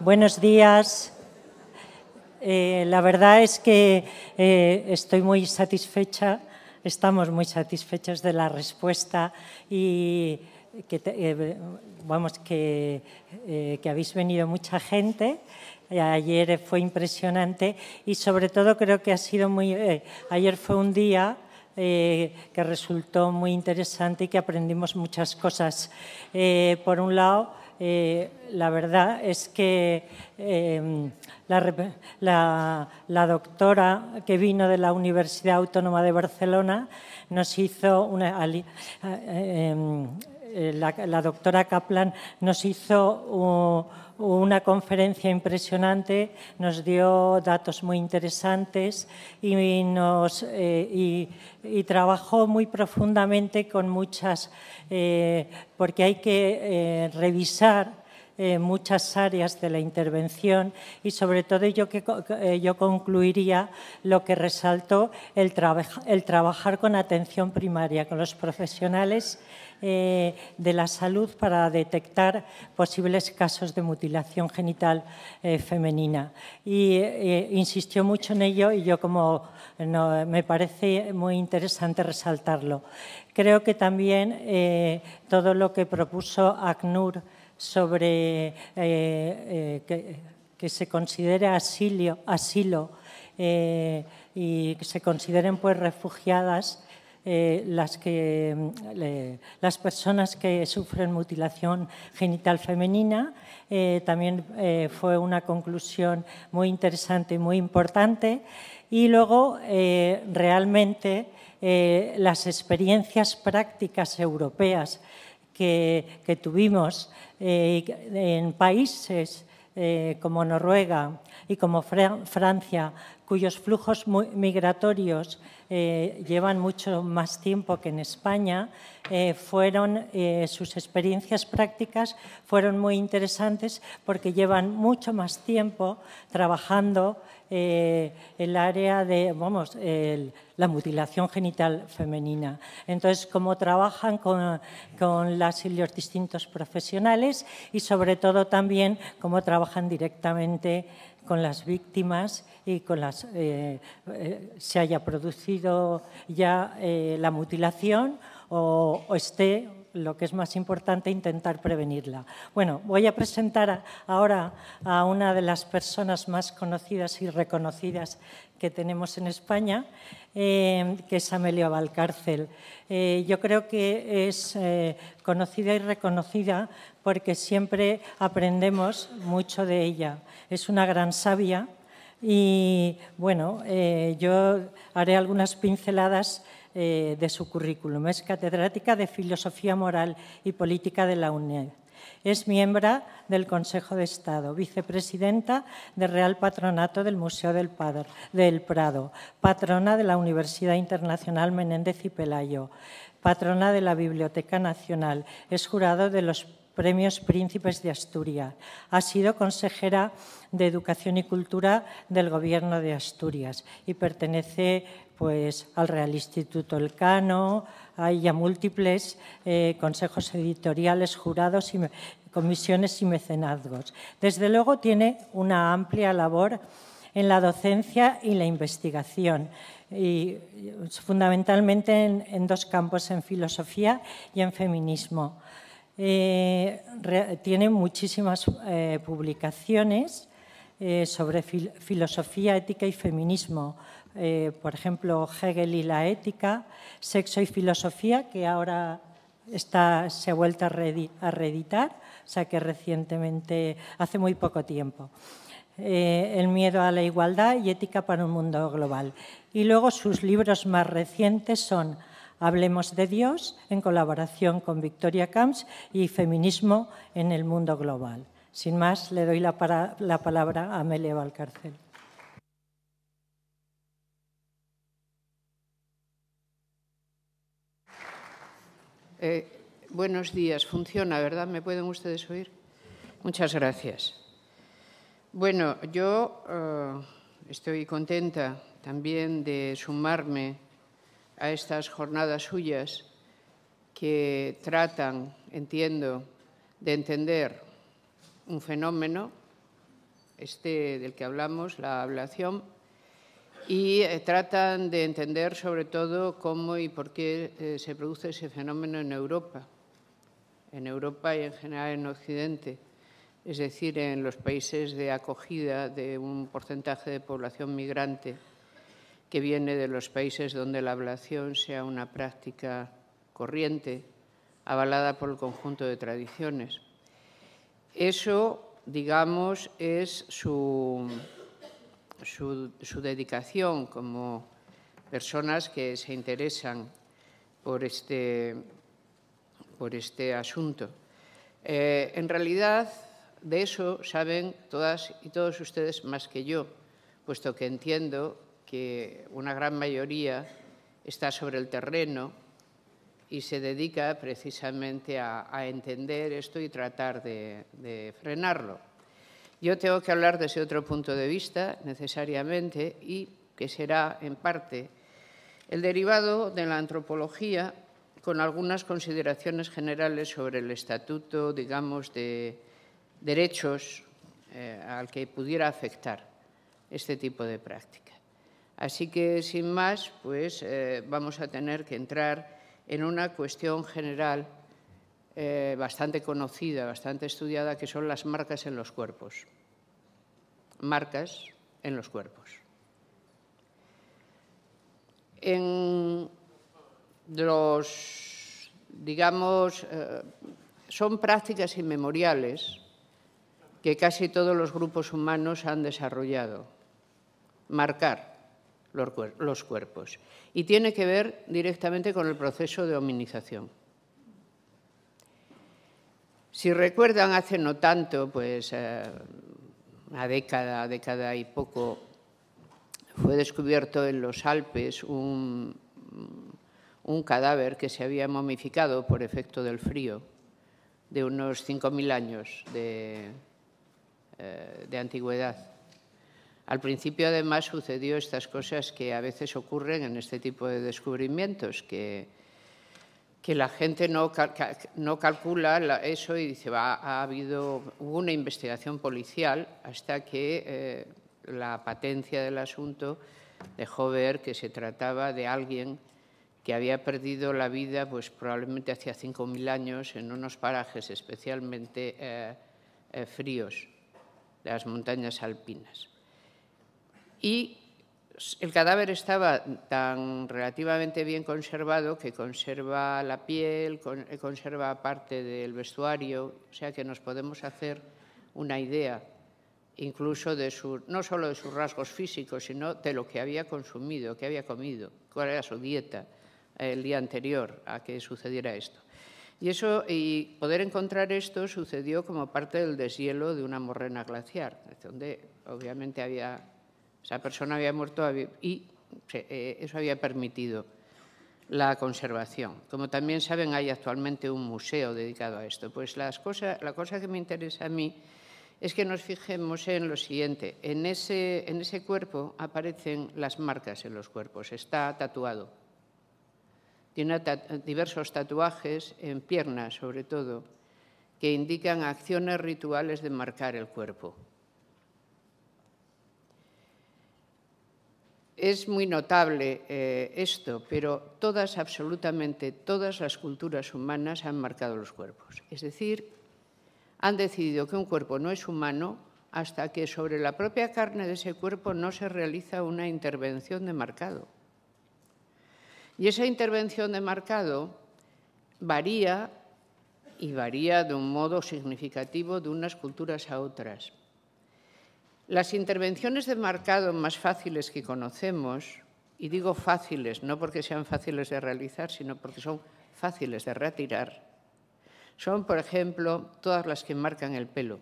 Buenos días. Eh, la verdad es que eh, estoy muy satisfecha, estamos muy satisfechos de la respuesta y que, eh, vamos, habéis venido mucha gente. Ayer fue impresionante y sobre todo creo que ha sido muy... ayer fue un día que resultó muy interesante y que aprendimos muchas cosas. por un lado, eh, la verdad es que em, la, doctora que vino de la Universidad Autónoma de Barcelona nos hizo una... Eh, em, eh, la, doctora Kaplan nos hizo... un una conferencia impresionante, nos dio datos muy interesantes y, nos, eh, y, trabajó muy profundamente con muchas, eh, porque hay que eh, revisar muchas áreas de la intervención y sobre todo yo, que, yo concluiría lo que resaltó el, el trabajar con atención primaria, con los profesionales eh, de la Salud para detectar posibles casos de mutilación genital eh, femenina. Y eh, insistió mucho en ello y yo como me parece muy interesante resaltarlo. Creo que también todo lo que propuso ACNUR sobre que, se considere asilo y que se consideren pues refugiadas eh, las, que, mm, las personas que sufren mutilación genital femenina. Eh, también eh, fue una conclusión muy interesante y muy importante. Y luego, realmente, las experiencias prácticas europeas que, que tuvimos en países eh, como Noruega y como Francia, cuyos flujos migratorios eh, llevan mucho más tiempo que en España, eh, fueron, sus experiencias prácticas fueron muy interesantes porque llevan mucho más tiempo trabajando eh, el área de, vamos, la mutilación genital femenina. Entonces, cómo trabajan con, las y los distintos profesionales y, sobre todo, también cómo trabajan directamente con las víctimas y con las eh, eh se haya producido ya eh, la mutilación o esté lo que es más importante, intentar prevenirla. Bueno, voy a presentar ahora a una de las personas más conocidas y reconocidas que tenemos en España, eh, que es Amelia Valcárcel. Eh, yo creo que es eh, conocida y reconocida porque siempre aprendemos mucho de ella. Es una gran sabia y, bueno, yo haré algunas pinceladas eh, de su currículum. Es catedrática de Filosofía Moral y Política de la UNED. Es miembro del Consejo de Estado, vicepresidenta del Real Patronato del Museo del, del Prado, patrona de la Universidad Internacional Menéndez y Pelayo, patrona de la Biblioteca Nacional, es jurado de los Premios Príncipes de Asturias. Ha sido consejera de Educación y Cultura del Gobierno de Asturias y pertenece pues, al Real Instituto Elcano, hay ya múltiples eh, consejos editoriales, jurados y comisiones y mecenazgos. Desde luego tiene una amplia labor en la docencia y la investigación, y fundamentalmente en dos campos, en filosofía y en feminismo. Eh, tiene muchísimas eh, publicaciones eh, sobre filosofía, ética y feminismo. por ejemplo, Hegel y la ética, Sexo y filosofía, que ahora se ha vuelto a, reeditar, o sea que recientemente, hace muy poco tiempo. el miedo a la igualdad y Ética para un mundo global. Y luego sus libros más recientes son Hablemos de Dios en colaboración con Victoria Camps y Feminismo en el Mundo Global. Sin más, le doy la, palabra a Amelia Valcárcel. Eh, buenos días, funciona, ¿verdad? ¿Me pueden ustedes oír? Muchas gracias. Bueno, yo eh, estoy contenta también de sumarme a estas jornadas suyas que tratan, entiendo, de entender un fenómeno, este del que hablamos, la ablación, y eh, tratan de entender sobre todo cómo y por qué eh, se produce ese fenómeno en Europa, en Europa y en general en Occidente, es decir, en los países de acogida de un porcentaje de población migrante que viene de los países donde la ablación sea una práctica corriente, avalada por el conjunto de tradiciones. Eso, digamos, es su, dedicación como personas que se interesan por este, este asunto. Eh, en realidad, de eso saben todas y todos ustedes más que yo, puesto que entiendo que una gran mayoría está sobre el terreno y se dedica precisamente a, entender esto y tratar de, frenarlo. Yo tengo que hablar desde otro punto de vista, necesariamente, y que será, en parte, el derivado de la antropología con algunas consideraciones generales sobre el estatuto, digamos, de derechos eh, al que pudiera afectar este tipo de prácticas. Así que, sin más, pues eh, vamos a tener que entrar en una cuestión general eh, bastante conocida, bastante estudiada, que son las marcas en los cuerpos. Marcas en los cuerpos. En los, digamos, eh, son prácticas inmemoriales que casi todos los grupos humanos han desarrollado. Marcar los cuerpos y tiene que ver directamente con el proceso de hominización. Si recuerdan, hace no tanto, pues a eh, una década, década y poco, fue descubierto en los Alpes un, cadáver que se había momificado por efecto del frío de unos 5.000 años de eh, antigüedad. Al principio, además, sucedió estas cosas que a veces ocurren en este tipo de descubrimientos, que, la gente no, calcula eso y dice, ha habido una investigación policial hasta que eh, la patencia del asunto dejó ver que se trataba de alguien que había perdido la vida pues probablemente hacía 5.000 años en unos parajes especialmente fríos eh, de eh, fríos, las montañas alpinas y el cadáver estaba tan relativamente bien conservado que conserva la piel, eh, conserva parte del vestuario, o sea que nos podemos hacer una idea incluso de su, no solo de sus rasgos físicos, sino de lo que había consumido, qué había comido, cuál era su dieta eh, el día anterior a que sucediera esto. Y, eso, y poder encontrar esto sucedió como parte del deshielo de una morrena glaciar, donde obviamente había esa persona había muerto y eh, eso había permitido la conservación. Como también saben, hay actualmente un museo dedicado a esto. Pues la cosa que me interesa a mí es que nos fijemos en lo siguiente. En ese, en ese cuerpo aparecen las marcas en los cuerpos. Está tatuado. Tiene diversos tatuajes en piernas, sobre todo, que indican acciones rituales de marcar el cuerpo. Es muy notable eh, esto, pero todas, absolutamente todas las culturas humanas han marcado los cuerpos. Es decir, han decidido que un cuerpo no es humano hasta que sobre la propia carne de ese cuerpo no se realiza una intervención de marcado. Y esa intervención de marcado varía y varía de un modo significativo de unas culturas a otras. Las intervenciones de marcado más fáciles que conocemos, y digo fáciles, no porque sean fáciles de realizar, sino porque son fáciles de retirar, son, por ejemplo, todas las que marcan el pelo.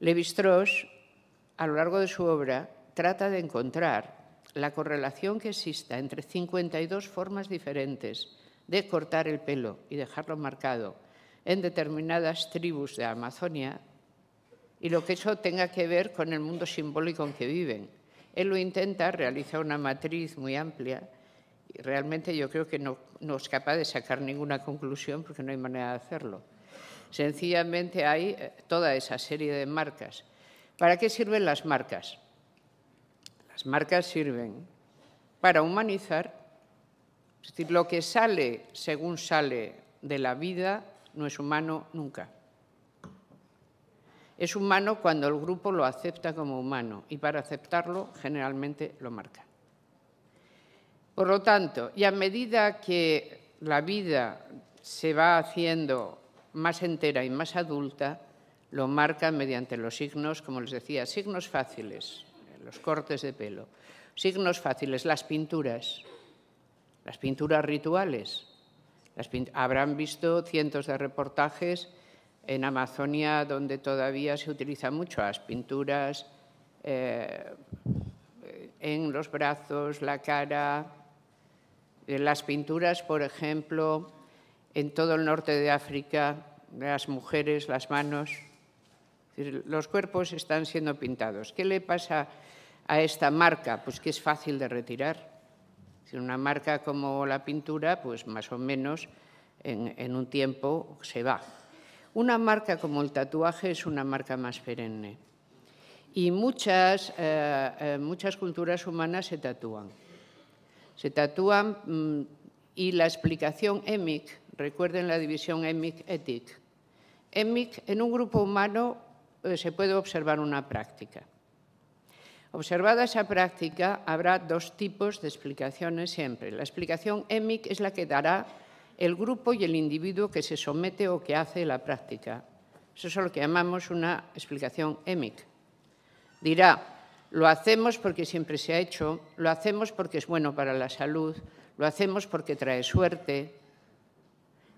Levi-Strauss, a lo largo de su obra, trata de encontrar la correlación que exista entre 52 formas diferentes de cortar el pelo y dejarlo marcado en determinadas tribus de Amazonia y lo que eso tenga que ver con el mundo simbólico en que viven. Él lo intenta, realiza una matriz muy amplia y realmente yo creo que no, es capaz de sacar ninguna conclusión porque no hay manera de hacerlo. Sencillamente hay eh, toda esa serie de marcas. ¿Para qué sirven las marcas? Las marcas sirven para humanizar, es decir, lo que sale según sale de la vida no es humano nunca. Es humano cuando el grupo lo acepta como humano y para aceptarlo generalmente lo marca. Por lo tanto, y a medida que la vida se va haciendo más entera y más adulta, lo marca mediante los signos, como les decía, signos fáciles, los cortes de pelo, signos fáciles, las pinturas, las pinturas rituales. Habrán visto cientos de reportajes en Amazonia, donde todavía se utilizan mucho las pinturas eh, en los brazos, la cara. Eh, las pinturas, por ejemplo, en todo el norte de África, las mujeres, las manos. los cuerpos están siendo pintados. ¿Qué le pasa a esta marca? Pues que es fácil de retirar. una marca como la pintura, pues más o menos en, en un tiempo se va. Una marca como el tatuaje es una marca más perenne y muchas, eh, eh, muchas culturas humanas se tatúan. Se tatúan mm, y la explicación EMIC, recuerden la división EMIC-ETIC. EMIC, en un grupo humano eh, se puede observar una práctica. Observada esa práctica, habrá dos tipos de explicaciones siempre. La explicación EMIC es la que dará el grupo y el individuo que se somete o que hace la práctica. Eso es lo que llamamos una explicación EMIC. Dirá, lo hacemos porque siempre se ha hecho, lo hacemos porque es bueno para la salud, lo hacemos porque trae suerte.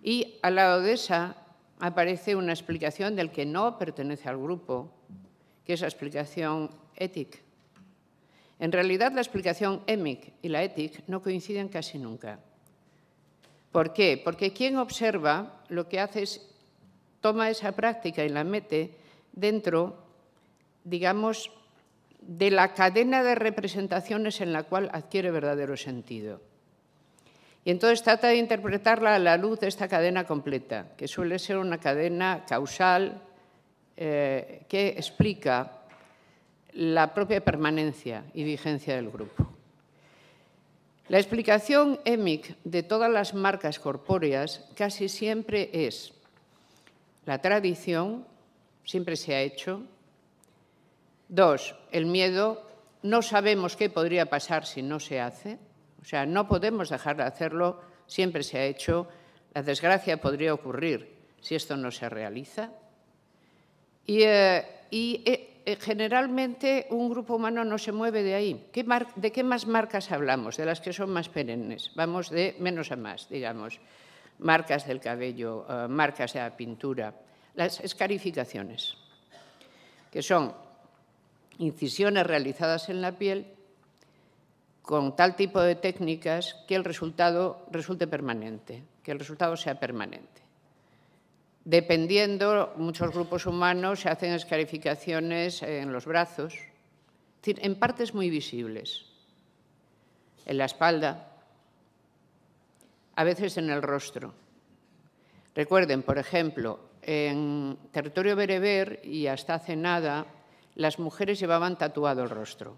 Y al lado de esa aparece una explicación del que no pertenece al grupo, que es la explicación ETIC. En realidad, la explicación EMIC y la ETIC no coinciden casi nunca. ¿Por qué? Porque quien observa lo que hace es toma esa práctica y la mete dentro, digamos, de la cadena de representaciones en la cual adquiere verdadero sentido. Y entonces trata de interpretarla a la luz de esta cadena completa, que suele ser una cadena causal eh, que explica la propia permanencia y vigencia del grupo. La explicación EMIC de todas las marcas corpóreas casi siempre es la tradición, siempre se ha hecho. Dos, el miedo, no sabemos qué podría pasar si no se hace. O sea, no podemos dejar de hacerlo, siempre se ha hecho. La desgracia podría ocurrir si esto no se realiza. Y, eh, eh, eh, generalmente un grupo humano no se mueve de ahí. ¿De qué más marcas hablamos? De las que son más perennes. Vamos de menos a más, digamos. Marcas del cabello, eh, marcas de la pintura. Las escarificaciones, que son incisiones realizadas en la piel con tal tipo de técnicas que el resultado resulte permanente, que el resultado sea permanente. Dependiendo, muchos grupos humanos se hacen escarificaciones en los brazos, en partes muy visibles, en la espalda, a veces en el rostro. Recuerden, por ejemplo, en territorio bereber y hasta hace nada, las mujeres llevaban tatuado el rostro,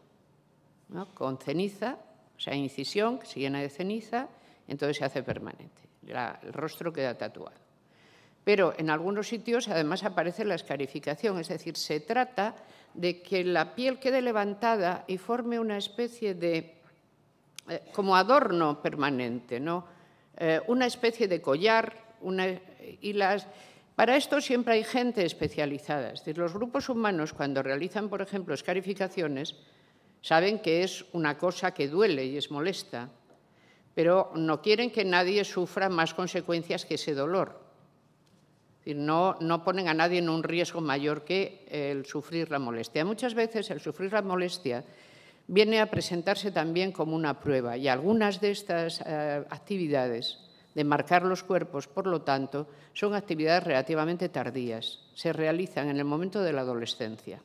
con ceniza, o sea, incisión que se llena de ceniza, entonces se hace permanente. el rostro queda tatuado pero en algunos sitios además aparece la escarificación, es decir, se trata de que la piel quede levantada y forme una especie de, eh, como adorno permanente, ¿no? Eh, una especie de collar, y Para esto siempre hay gente especializada. Es decir, los grupos humanos cuando realizan, por ejemplo, escarificaciones, saben que es una cosa que duele y es molesta, pero no quieren que nadie sufra más consecuencias que ese dolor. No, no ponen a nadie en un riesgo mayor que el sufrir la molestia. Muchas veces el sufrir la molestia viene a presentarse también como una prueba y algunas de estas eh, actividades de marcar los cuerpos, por lo tanto, son actividades relativamente tardías. Se realizan en el momento de la adolescencia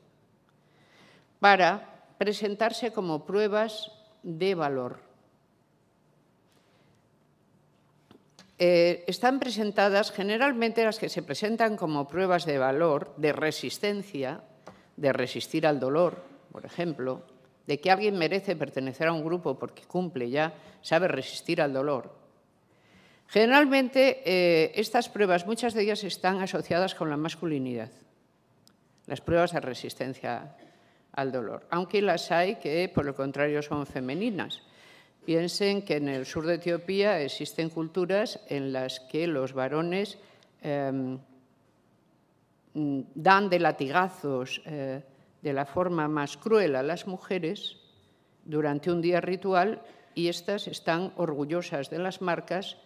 para presentarse como pruebas de valor Eh, están presentadas generalmente las que se presentan como pruebas de valor, de resistencia, de resistir al dolor, por ejemplo, de que alguien merece pertenecer a un grupo porque cumple ya, sabe resistir al dolor. Generalmente eh, estas pruebas, muchas de ellas están asociadas con la masculinidad, las pruebas de resistencia al dolor, aunque las hay que por lo contrario son femeninas. Piensen que en el sur de Etiopía existen culturas en las que los varones em, dan de latigazos eh, de la forma más cruel a las mujeres durante un día ritual y éstas están orgullosas de las marcas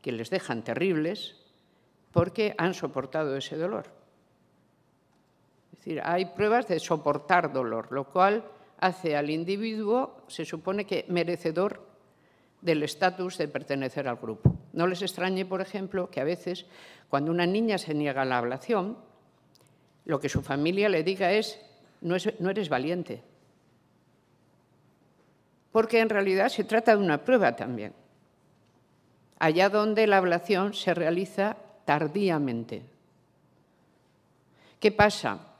que les dejan terribles porque han soportado ese dolor. Es decir, hay pruebas de soportar dolor, lo cual hace al individuo, se supone que merecedor del estatus de pertenecer al grupo. No les extrañe, por ejemplo, que a veces cuando una niña se niega a la ablación, lo que su familia le diga es no, eres valiente. Porque en realidad se trata de una prueba también. Allá donde la ablación se realiza tardíamente. ¿Qué pasa?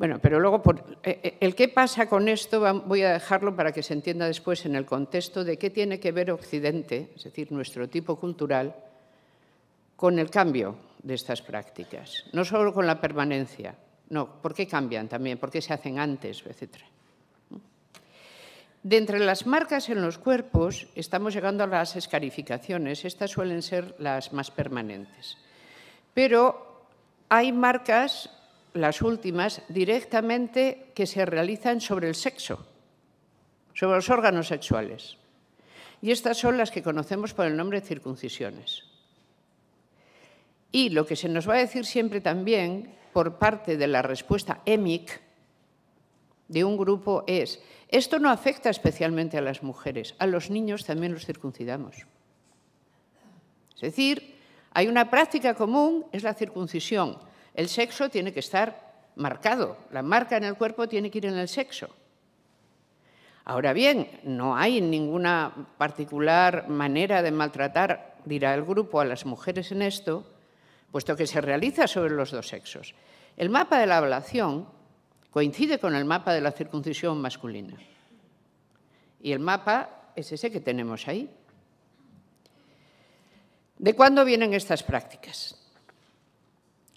Bueno, pero luego, eh, eh, el qué pasa con esto voy a dejarlo para que se entienda después en el contexto de qué tiene que ver Occidente, es decir, nuestro tipo cultural, con el cambio de estas prácticas. No solo con la permanencia, no, ¿por qué cambian también? ¿Por qué se hacen antes, etcétera? De entre las marcas en los cuerpos, estamos llegando a las escarificaciones. Estas suelen ser las más permanentes. Pero hay marcas las últimas, directamente que se realizan sobre el sexo, sobre los órganos sexuales. Y estas son las que conocemos por el nombre de circuncisiones. Y lo que se nos va a decir siempre también por parte de la respuesta EMIC de un grupo es, esto no afecta especialmente a las mujeres, a los niños también los circuncidamos. Es decir, hay una práctica común, es la circuncisión, el sexo tiene que estar marcado, la marca en el cuerpo tiene que ir en el sexo. Ahora bien, no hay ninguna particular manera de maltratar, dirá el grupo, a las mujeres en esto, puesto que se realiza sobre los dos sexos. El mapa de la ablación coincide con el mapa de la circuncisión masculina. Y el mapa es ese que tenemos ahí. ¿De cuándo vienen estas prácticas?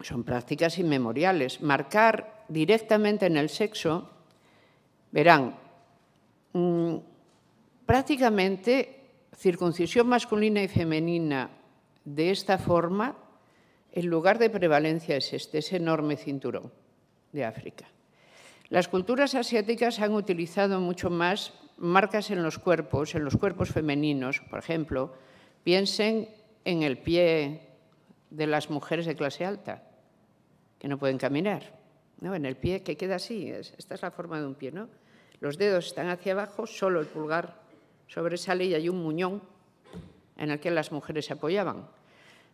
son prácticas inmemoriales. Marcar directamente en el sexo, verán, mm, prácticamente circuncisión masculina y femenina de esta forma, el lugar de prevalencia es este, ese enorme cinturón de África. Las culturas asiáticas han utilizado mucho más marcas en los cuerpos, en los cuerpos femeninos, por ejemplo, piensen en el pie de las mujeres de clase alta, que no pueden caminar. ¿no? En el pie que queda así, esta es la forma de un pie. ¿no? Los dedos están hacia abajo, solo el pulgar sobresale y hay un muñón en el que las mujeres se apoyaban.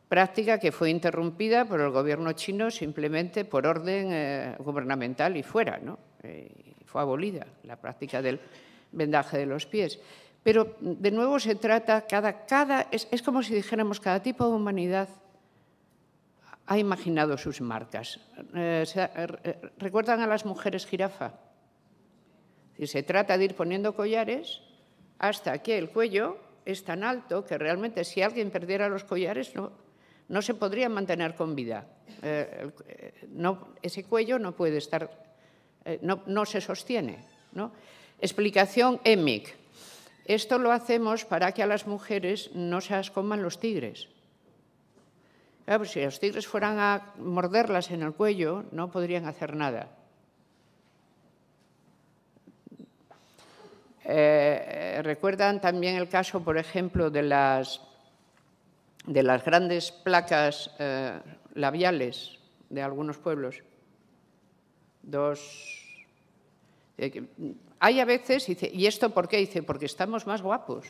Práctica que fue interrumpida por el gobierno chino simplemente por orden eh, gubernamental y fuera. ¿no? Eh, fue abolida la práctica del vendaje de los pies. Pero de nuevo se trata, cada, cada es, es como si dijéramos, cada tipo de humanidad ha imaginado sus marcas. Eh, eh, ¿Recuerdan a las mujeres jirafa? Si se trata de ir poniendo collares hasta que el cuello es tan alto que realmente si alguien perdiera los collares no, no se podría mantener con vida. Eh, no, ese cuello no puede estar, no, se sostiene. ¿no? Explicación EMIC. Esto lo hacemos para que a las mujeres no se ascoman los tigres. Ah, pues si los tigres fueran a morderlas en el cuello, no podrían hacer nada. Eh, recuerdan también el caso, por ejemplo, de las, de las grandes placas eh, labiales de algunos pueblos. Dos. Eh, hay a veces, ¿y esto por qué? Dice, porque estamos más guapos.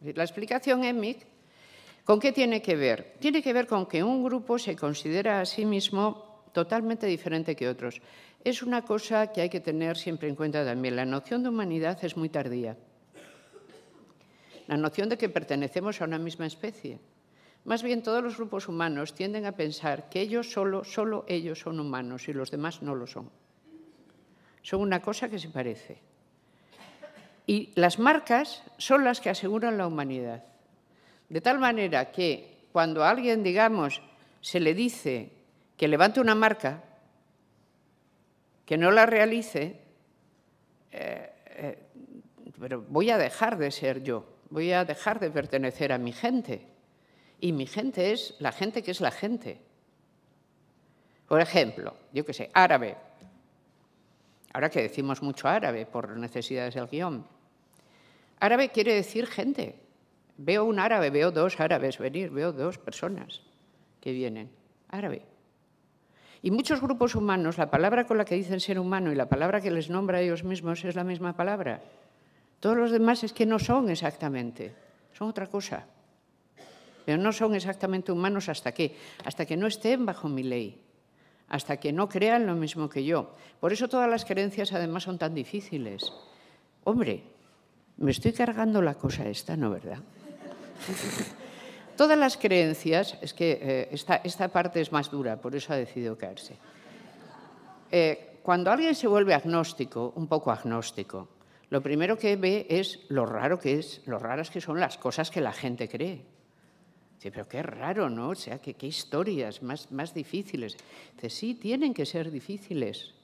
La explicación EMIC ¿Con qué tiene que ver? Tiene que ver con que un grupo se considera a sí mismo totalmente diferente que otros. Es una cosa que hay que tener siempre en cuenta también. La noción de humanidad es muy tardía. La noción de que pertenecemos a una misma especie. Más bien todos los grupos humanos tienden a pensar que ellos solo, solo ellos son humanos y los demás no lo son. Son una cosa que se parece. Y las marcas son las que aseguran la humanidad. De tal manera que cuando a alguien, digamos, se le dice que levante una marca, que no la realice, eh, eh, pero voy a dejar de ser yo, voy a dejar de pertenecer a mi gente. Y mi gente es la gente que es la gente. Por ejemplo, yo que sé, árabe. Ahora que decimos mucho árabe por necesidades del guión. Árabe quiere decir gente. Veo un árabe, veo dos árabes venir, veo dos personas que vienen, árabe. Y muchos grupos humanos, la palabra con la que dicen ser humano y la palabra que les nombra a ellos mismos es la misma palabra. Todos los demás es que no son exactamente, son otra cosa. Pero no son exactamente humanos hasta que, hasta que no estén bajo mi ley, hasta que no crean lo mismo que yo. Por eso todas las creencias además son tan difíciles. Hombre, me estoy cargando la cosa esta, ¿no verdad? Todas las creencias, es que eh, esta, parte es más dura, por eso ha decidido caerse. Eh, cuando alguien se vuelve agnóstico, un poco agnóstico, lo primero que ve es lo raro que es, lo raras que son las cosas que la gente cree. Dice, pero qué raro, ¿no? O sea, qué, qué historias más, más difíciles. Dice, sí, tienen que ser difíciles,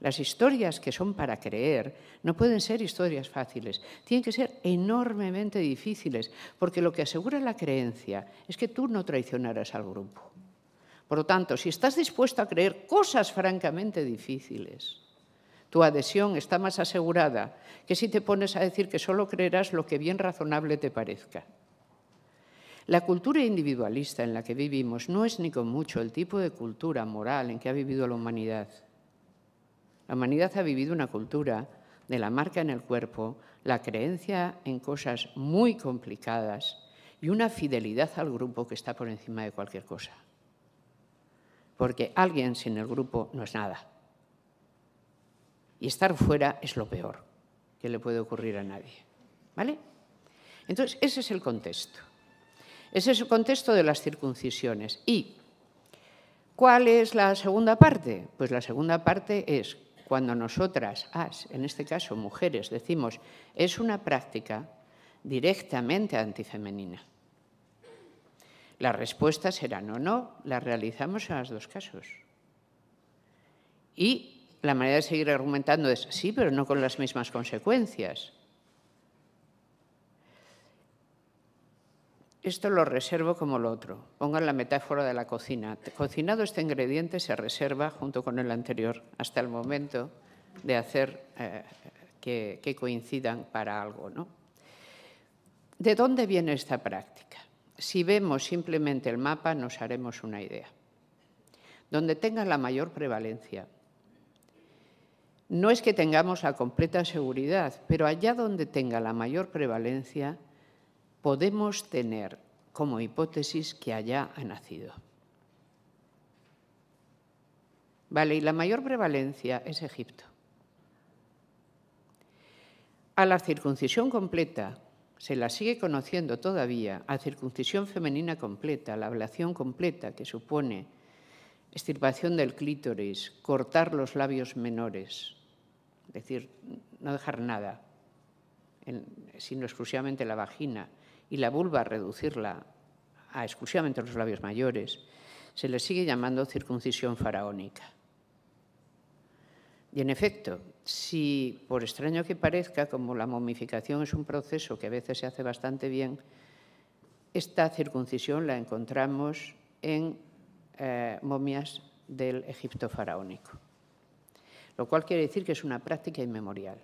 las historias que son para creer no pueden ser historias fáciles, tienen que ser enormemente difíciles, porque lo que asegura la creencia es que tú no traicionarás al grupo. Por lo tanto, si estás dispuesto a creer cosas francamente difíciles, tu adhesión está más asegurada que si te pones a decir que solo creerás lo que bien razonable te parezca. La cultura individualista en la que vivimos no es ni con mucho el tipo de cultura moral en que ha vivido la humanidad. La humanidad ha vivido una cultura de la marca en el cuerpo, la creencia en cosas muy complicadas y una fidelidad al grupo que está por encima de cualquier cosa. Porque alguien sin el grupo no es nada. Y estar fuera es lo peor que le puede ocurrir a nadie. ¿Vale? Entonces, ese es el contexto. Ese es el contexto de las circuncisiones. ¿Y cuál es la segunda parte? Pues la segunda parte es cuando nosotras, as, en este caso mujeres, decimos es una práctica directamente antifemenina. la respuesta será no, no, la realizamos en los dos casos. Y la manera de seguir argumentando es sí, pero no con las mismas consecuencias. Esto lo reservo como lo otro. Pongan la metáfora de la cocina. Cocinado este ingrediente se reserva junto con el anterior hasta el momento de hacer eh, que, coincidan para algo. ¿De dónde viene esta práctica? Si vemos simplemente el mapa nos haremos una idea. Donde tenga la mayor prevalencia. No es que tengamos la completa seguridad, pero allá donde tenga la mayor prevalencia podemos tener como hipótesis que allá ha nacido. Vale, y la mayor prevalencia es Egipto. A la circuncisión completa se la sigue conociendo todavía, a circuncisión femenina completa, la ablación completa que supone extirpación del clítoris, cortar los labios menores, es decir, no dejar nada, sino exclusivamente la vagina, y la vulva reducirla a exclusivamente los labios mayores, se le sigue llamando circuncisión faraónica. Y en efecto, si por extraño que parezca, como la momificación es un proceso que a veces se hace bastante bien, esta circuncisión la encontramos en eh, momias del Egipto faraónico, lo cual quiere decir que es una práctica inmemorial,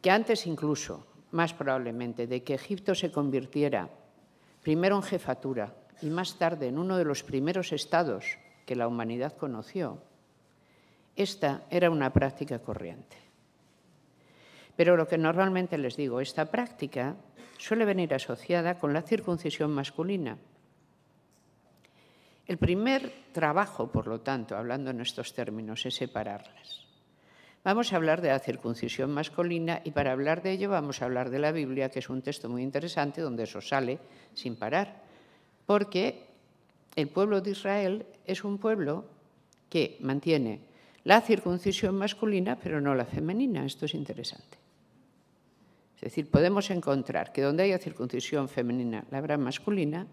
que antes incluso más probablemente, de que Egipto se convirtiera primero en jefatura y más tarde en uno de los primeros estados que la humanidad conoció, esta era una práctica corriente. Pero lo que normalmente les digo, esta práctica suele venir asociada con la circuncisión masculina. El primer trabajo, por lo tanto, hablando en estos términos, es separarlas. Vamos a hablar de la circuncisión masculina y para hablar de ello vamos a hablar de la Biblia, que es un texto muy interesante donde eso sale sin parar, porque el pueblo de Israel es un pueblo que mantiene la circuncisión masculina pero no la femenina. Esto es interesante. Es decir, podemos encontrar que donde haya circuncisión femenina la habrá masculina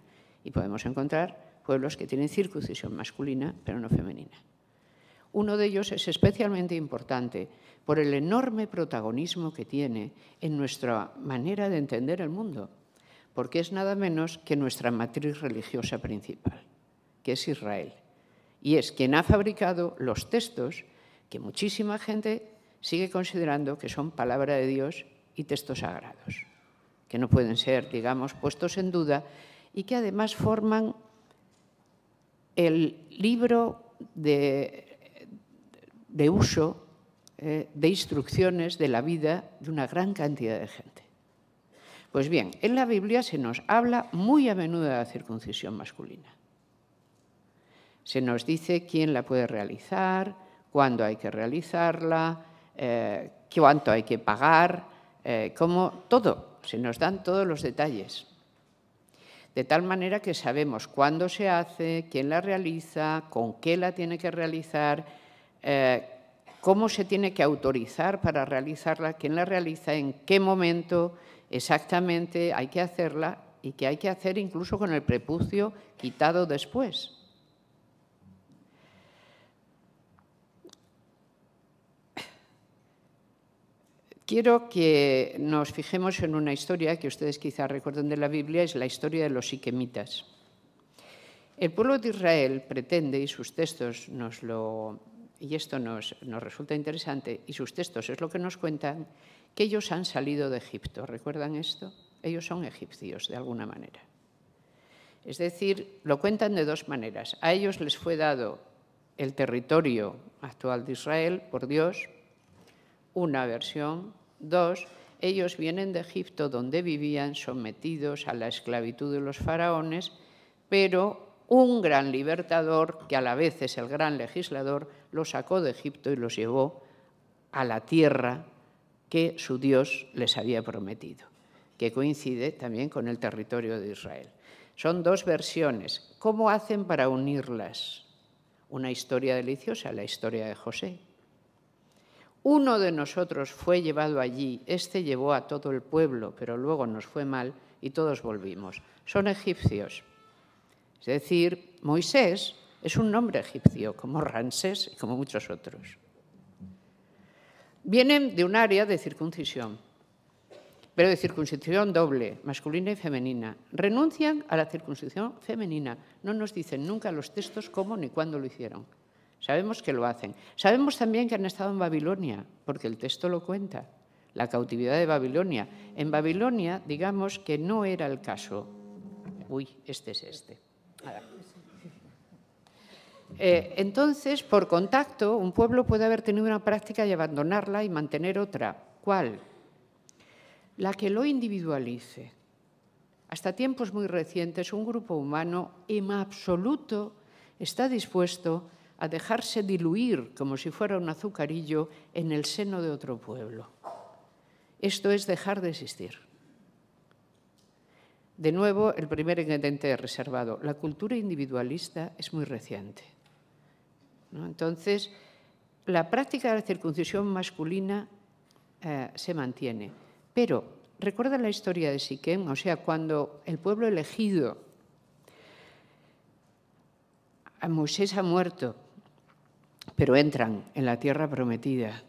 y podemos encontrar pueblos que tienen circuncisión masculina pero no femenina. Uno de ellos es especialmente importante por el enorme protagonismo que tiene en nuestra manera de entender el mundo, porque es nada menos que nuestra matriz religiosa principal, que es Israel, y es quien ha fabricado los textos que muchísima gente sigue considerando que son palabra de Dios y textos sagrados, que no pueden ser, digamos, puestos en duda y que además forman el libro de de uso eh, de instrucciones de la vida de una gran cantidad de gente. Pues bien, en la Biblia se nos habla muy a menudo de la circuncisión masculina. Se nos dice quién la puede realizar, cuándo hay que realizarla, eh, cuánto hay que pagar, eh, cómo, todo. Se nos dan todos los detalles. De tal manera que sabemos cuándo se hace, quién la realiza, con qué la tiene que realizar, eh, cómo se tiene que autorizar para realizarla, quién la realiza, en qué momento exactamente hay que hacerla y qué hay que hacer incluso con el prepucio quitado después. Quiero que nos fijemos en una historia que ustedes quizás recuerden de la Biblia, es la historia de los siquemitas. El pueblo de Israel pretende, y sus textos nos lo y esto nos, resulta interesante, y sus textos es lo que nos cuentan, que ellos han salido de Egipto. ¿Recuerdan esto? Ellos son egipcios, de alguna manera. Es decir, lo cuentan de dos maneras. A ellos les fue dado el territorio actual de Israel por Dios, una versión. Dos, ellos vienen de Egipto donde vivían sometidos a la esclavitud de los faraones, pero un gran libertador que a la vez es el gran legislador, lo sacó de Egipto y los llevó a la tierra que su Dios les había prometido, que coincide también con el territorio de Israel. Son dos versiones. ¿Cómo hacen para unirlas? Una historia deliciosa, la historia de José. Uno de nosotros fue llevado allí, este llevó a todo el pueblo, pero luego nos fue mal y todos volvimos. Son egipcios. Es decir, Moisés es un nombre egipcio, como Ramsés y como muchos otros. Vienen de un área de circuncisión, pero de circuncisión doble, masculina y femenina. Renuncian a la circuncisión femenina. No nos dicen nunca los textos cómo ni cuándo lo hicieron. Sabemos que lo hacen. Sabemos también que han estado en Babilonia, porque el texto lo cuenta, la cautividad de Babilonia. En Babilonia, digamos que no era el caso. Uy, este es este. Eh, entonces, por contacto, un pueblo puede haber tenido una práctica y abandonarla y mantener otra. ¿Cuál? La que lo individualice. Hasta tiempos muy recientes, un grupo humano en absoluto está dispuesto a dejarse diluir como si fuera un azucarillo en el seno de otro pueblo. Esto es dejar de existir. De nuevo, el primer ingrediente reservado. La cultura individualista es muy reciente. Entonces, la práctica de la circuncisión masculina eh, se mantiene. Pero, recuerda la historia de Siquem, o sea, cuando el pueblo elegido, a Moisés ha muerto, pero entran en la tierra prometida.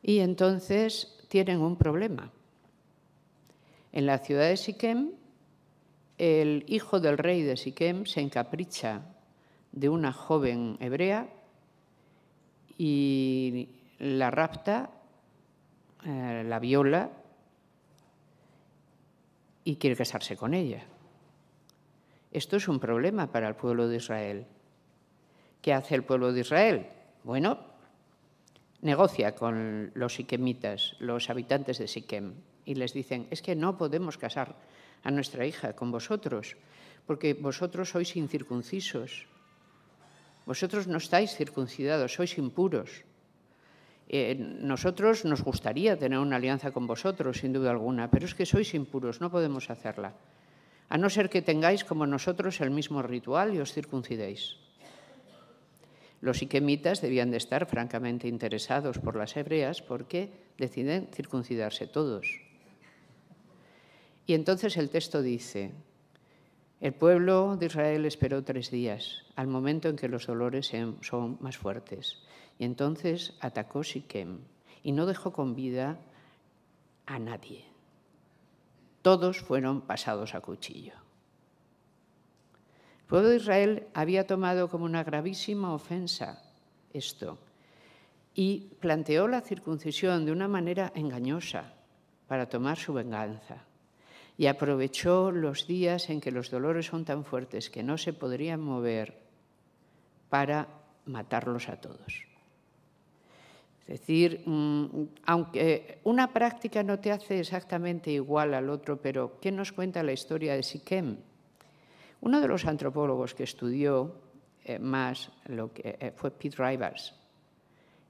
Y entonces tienen un problema en la ciudad de Siquem, el hijo del rey de Siquem se encapricha de una joven hebrea y la rapta, eh, la viola y quiere casarse con ella. Esto es un problema para el pueblo de Israel. ¿Qué hace el pueblo de Israel? Bueno, negocia con los siquemitas, los habitantes de Siquem, y les dicen, es que no podemos casar a nuestra hija con vosotros, porque vosotros sois incircuncisos, vosotros no estáis circuncidados, sois impuros. Eh, nosotros nos gustaría tener una alianza con vosotros, sin duda alguna, pero es que sois impuros, no podemos hacerla, a no ser que tengáis como nosotros el mismo ritual y os circuncidéis. Los iquemitas debían de estar francamente interesados por las hebreas porque deciden circuncidarse todos. Y entonces el texto dice, el pueblo de Israel esperó tres días, al momento en que los dolores son más fuertes. Y entonces atacó Siquem y no dejó con vida a nadie. Todos fueron pasados a cuchillo. El pueblo de Israel había tomado como una gravísima ofensa esto y planteó la circuncisión de una manera engañosa para tomar su venganza y aprovechó los días en que los dolores son tan fuertes que no se podrían mover para matarlos a todos. Es decir, mm, aunque una práctica no te hace exactamente igual al otro, pero ¿qué nos cuenta la historia de Siquem? Uno de los antropólogos que estudió eh, más eh, fue Pete Rivers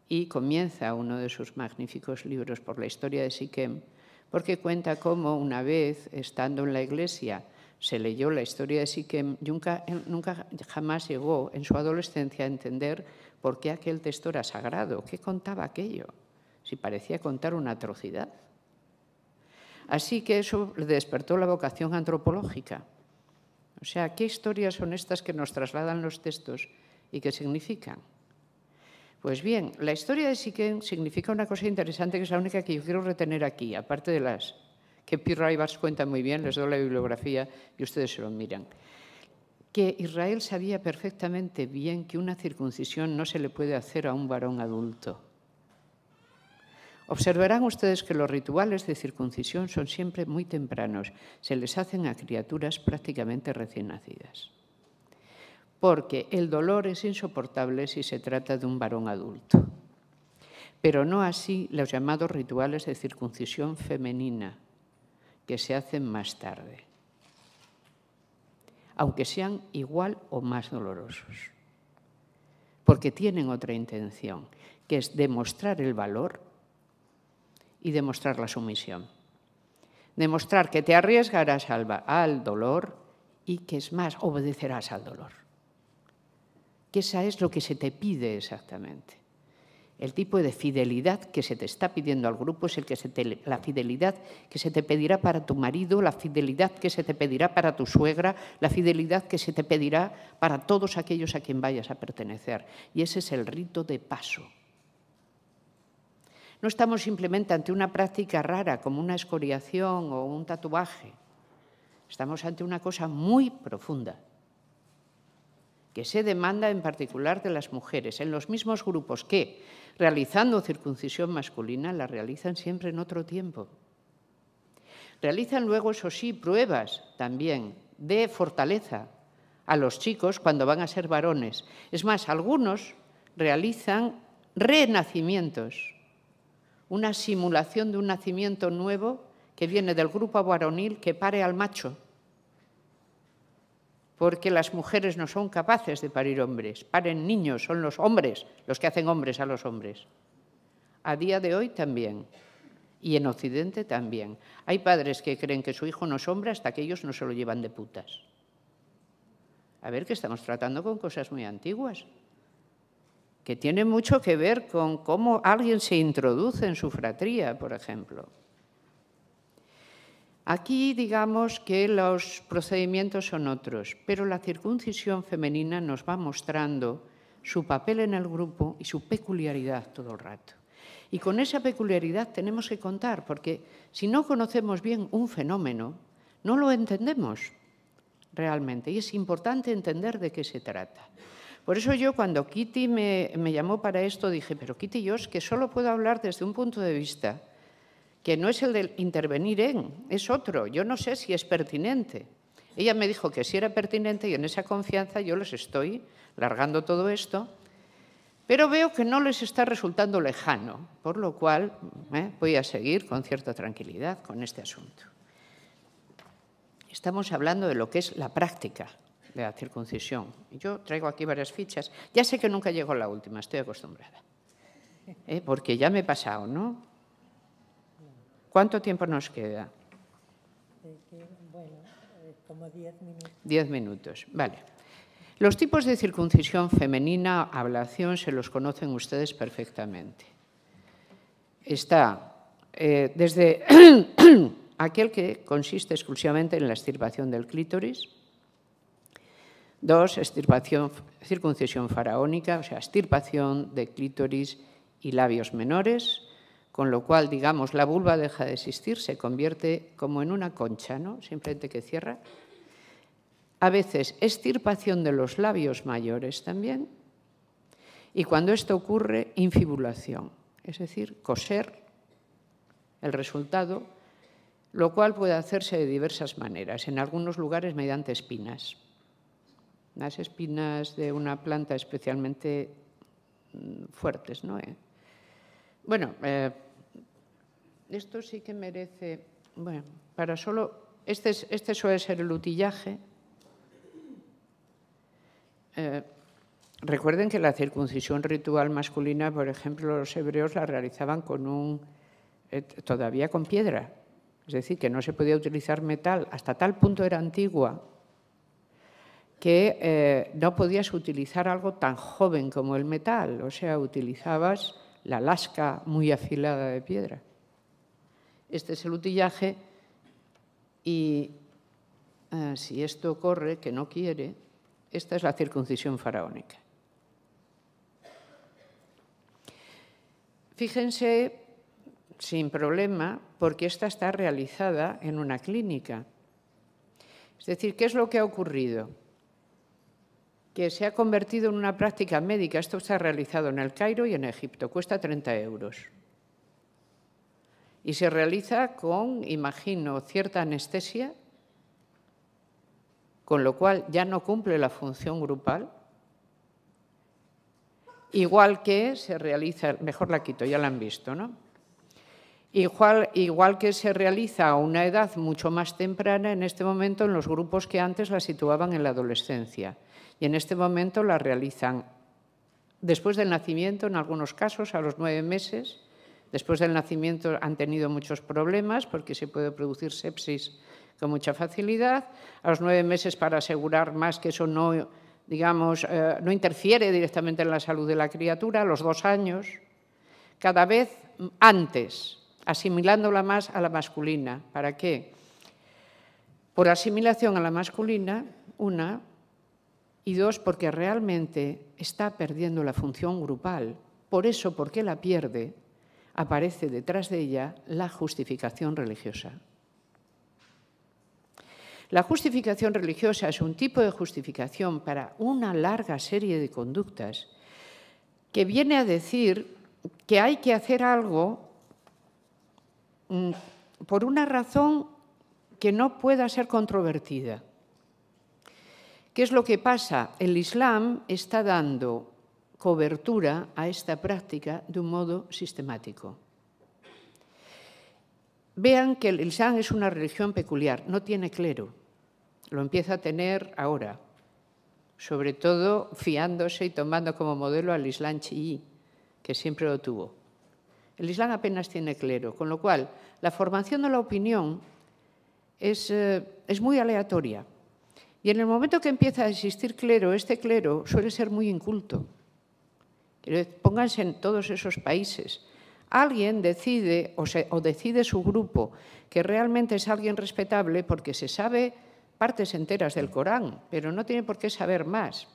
y comienza uno de sus magníficos libros por la historia de Siquem porque cuenta cómo una vez, estando en la iglesia, se leyó la historia de que nunca, nunca jamás llegó en su adolescencia a entender por qué aquel texto era sagrado, qué contaba aquello, si parecía contar una atrocidad. Así que eso le despertó la vocación antropológica. O sea, ¿qué historias son estas que nos trasladan los textos y qué significan? Pues bien, la historia de Siquén significa una cosa interesante que es la única que yo quiero retener aquí, aparte de las que P. Rivas cuenta muy bien, les doy la bibliografía y ustedes se lo miran. Que Israel sabía perfectamente bien que una circuncisión no se le puede hacer a un varón adulto. Observarán ustedes que los rituales de circuncisión son siempre muy tempranos, se les hacen a criaturas prácticamente recién nacidas porque el dolor es insoportable si se trata de un varón adulto. Pero no así los llamados rituales de circuncisión femenina, que se hacen más tarde, aunque sean igual o más dolorosos, porque tienen otra intención, que es demostrar el valor y demostrar la sumisión. Demostrar que te arriesgarás al, dolor y que es más, obedecerás al dolor que esa es lo que se te pide exactamente. El tipo de fidelidad que se te está pidiendo al grupo es el que la fidelidad que se te pedirá para tu marido, la fidelidad que se te pedirá para tu suegra, la fidelidad que se te pedirá para todos aquellos a quien vayas a pertenecer. Y ese es el rito de paso. No estamos simplemente ante una práctica rara como una escoriación o un tatuaje. Estamos ante una cosa muy profunda que se demanda en particular de las mujeres, en los mismos grupos que, realizando circuncisión masculina, la realizan siempre en otro tiempo. Realizan luego, eso sí, pruebas también de fortaleza a los chicos cuando van a ser varones. Es más, algunos realizan renacimientos, una simulación de un nacimiento nuevo que viene del grupo varonil que pare al macho porque las mujeres no son capaces de parir hombres, paren niños, son los hombres los que hacen hombres a los hombres. A día de hoy también, y en Occidente también. Hay padres que creen que su hijo no es hombre hasta que ellos no se lo llevan de putas. A ver, que estamos tratando con cosas muy antiguas, que tienen mucho que ver con cómo alguien se introduce en su fratría, por ejemplo. Aquí digamos que los procedimientos son otros, pero la circuncisión femenina nos va mostrando su papel en el grupo y su peculiaridad todo el rato. Y con esa peculiaridad tenemos que contar, porque si no conocemos bien un fenómeno, no lo entendemos realmente. Y es importante entender de qué se trata. Por eso yo cuando Kitty me, llamó para esto dije, pero Kitty, yo es que solo puedo hablar desde un punto de vista que no es el de intervenir en, es otro. Yo no sé si es pertinente. Ella me dijo que sí era pertinente y en esa confianza yo les estoy largando todo esto, pero veo que no les está resultando lejano, por lo cual eh, voy a seguir con cierta tranquilidad con este asunto. Estamos hablando de lo que es la práctica de la circuncisión. Yo traigo aquí varias fichas. Ya sé que nunca llego a la última, estoy acostumbrada. Eh, porque ya me he pasado, ¿no? ¿Cuánto tiempo nos queda? Bueno, como diez minutos. Diez minutos, vale. Los tipos de circuncisión femenina, ablación, se los conocen ustedes perfectamente. Está eh, desde aquel que consiste exclusivamente en la extirpación del clítoris, dos, extirpación, circuncisión faraónica, o sea, extirpación de clítoris y labios menores, con lo cual, digamos, la vulva deja de existir, se convierte como en una concha, ¿no? Simplemente que cierra. A veces extirpación de los labios mayores también. Y cuando esto ocurre, infibulación, es decir, coser el resultado, lo cual puede hacerse de diversas maneras, en algunos lugares mediante espinas. Las espinas de una planta especialmente mm, fuertes, ¿no? Eh, bueno, eh, esto sí que merece, bueno, para solo, este, este suele ser el utillaje. Eh, recuerden que la circuncisión ritual masculina, por ejemplo, los hebreos la realizaban con un, eh, todavía con piedra, es decir, que no se podía utilizar metal, hasta tal punto era antigua que eh, no podías utilizar algo tan joven como el metal, o sea, utilizabas la lasca muy afilada de piedra este es el utillaje y eh, si esto ocurre, que no quiere, esta es la circuncisión faraónica. Fíjense sin problema, porque esta está realizada en una clínica. Es decir, ¿qué es lo que ha ocurrido? Que se ha convertido en una práctica médica. Esto se ha realizado en el Cairo y en Egipto. Cuesta 30 euros y se realiza con, imagino, cierta anestesia, con lo cual ya no cumple la función grupal. Igual que se realiza, mejor la quito, ya la han visto, ¿no? Igual, igual, que se realiza a una edad mucho más temprana en este momento en los grupos que antes la situaban en la adolescencia. Y en este momento la realizan después del nacimiento, en algunos casos, a los nueve meses, Después del nacimiento han tenido muchos problemas porque se puede producir sepsis con mucha facilidad. A los nueve meses, para asegurar más que eso no, digamos, eh, no interfiere directamente en la salud de la criatura, a los dos años, cada vez antes, asimilándola más a la masculina. ¿Para qué? Por asimilación a la masculina, una, y dos, porque realmente está perdiendo la función grupal. Por eso, ¿por qué la pierde, aparece detrás de ella la justificación religiosa. La justificación religiosa es un tipo de justificación para una larga serie de conductas que viene a decir que hay que hacer algo mm, por una razón que no pueda ser controvertida. ¿Qué es lo que pasa? El Islam está dando cobertura a esta práctica de un modo sistemático. Vean que el Islam es una religión peculiar, no tiene clero, lo empieza a tener ahora, sobre todo fiándose y tomando como modelo al Islam chií, que siempre lo tuvo. El Islam apenas tiene clero, con lo cual la formación de la opinión es, eh, es muy aleatoria. Y en el momento que empieza a existir clero, este clero suele ser muy inculto. Pónganse en todos esos países. Alguien decide o, decide su grupo que realmente es alguien respetable porque se sabe partes enteras del Corán, pero no tiene por qué saber más.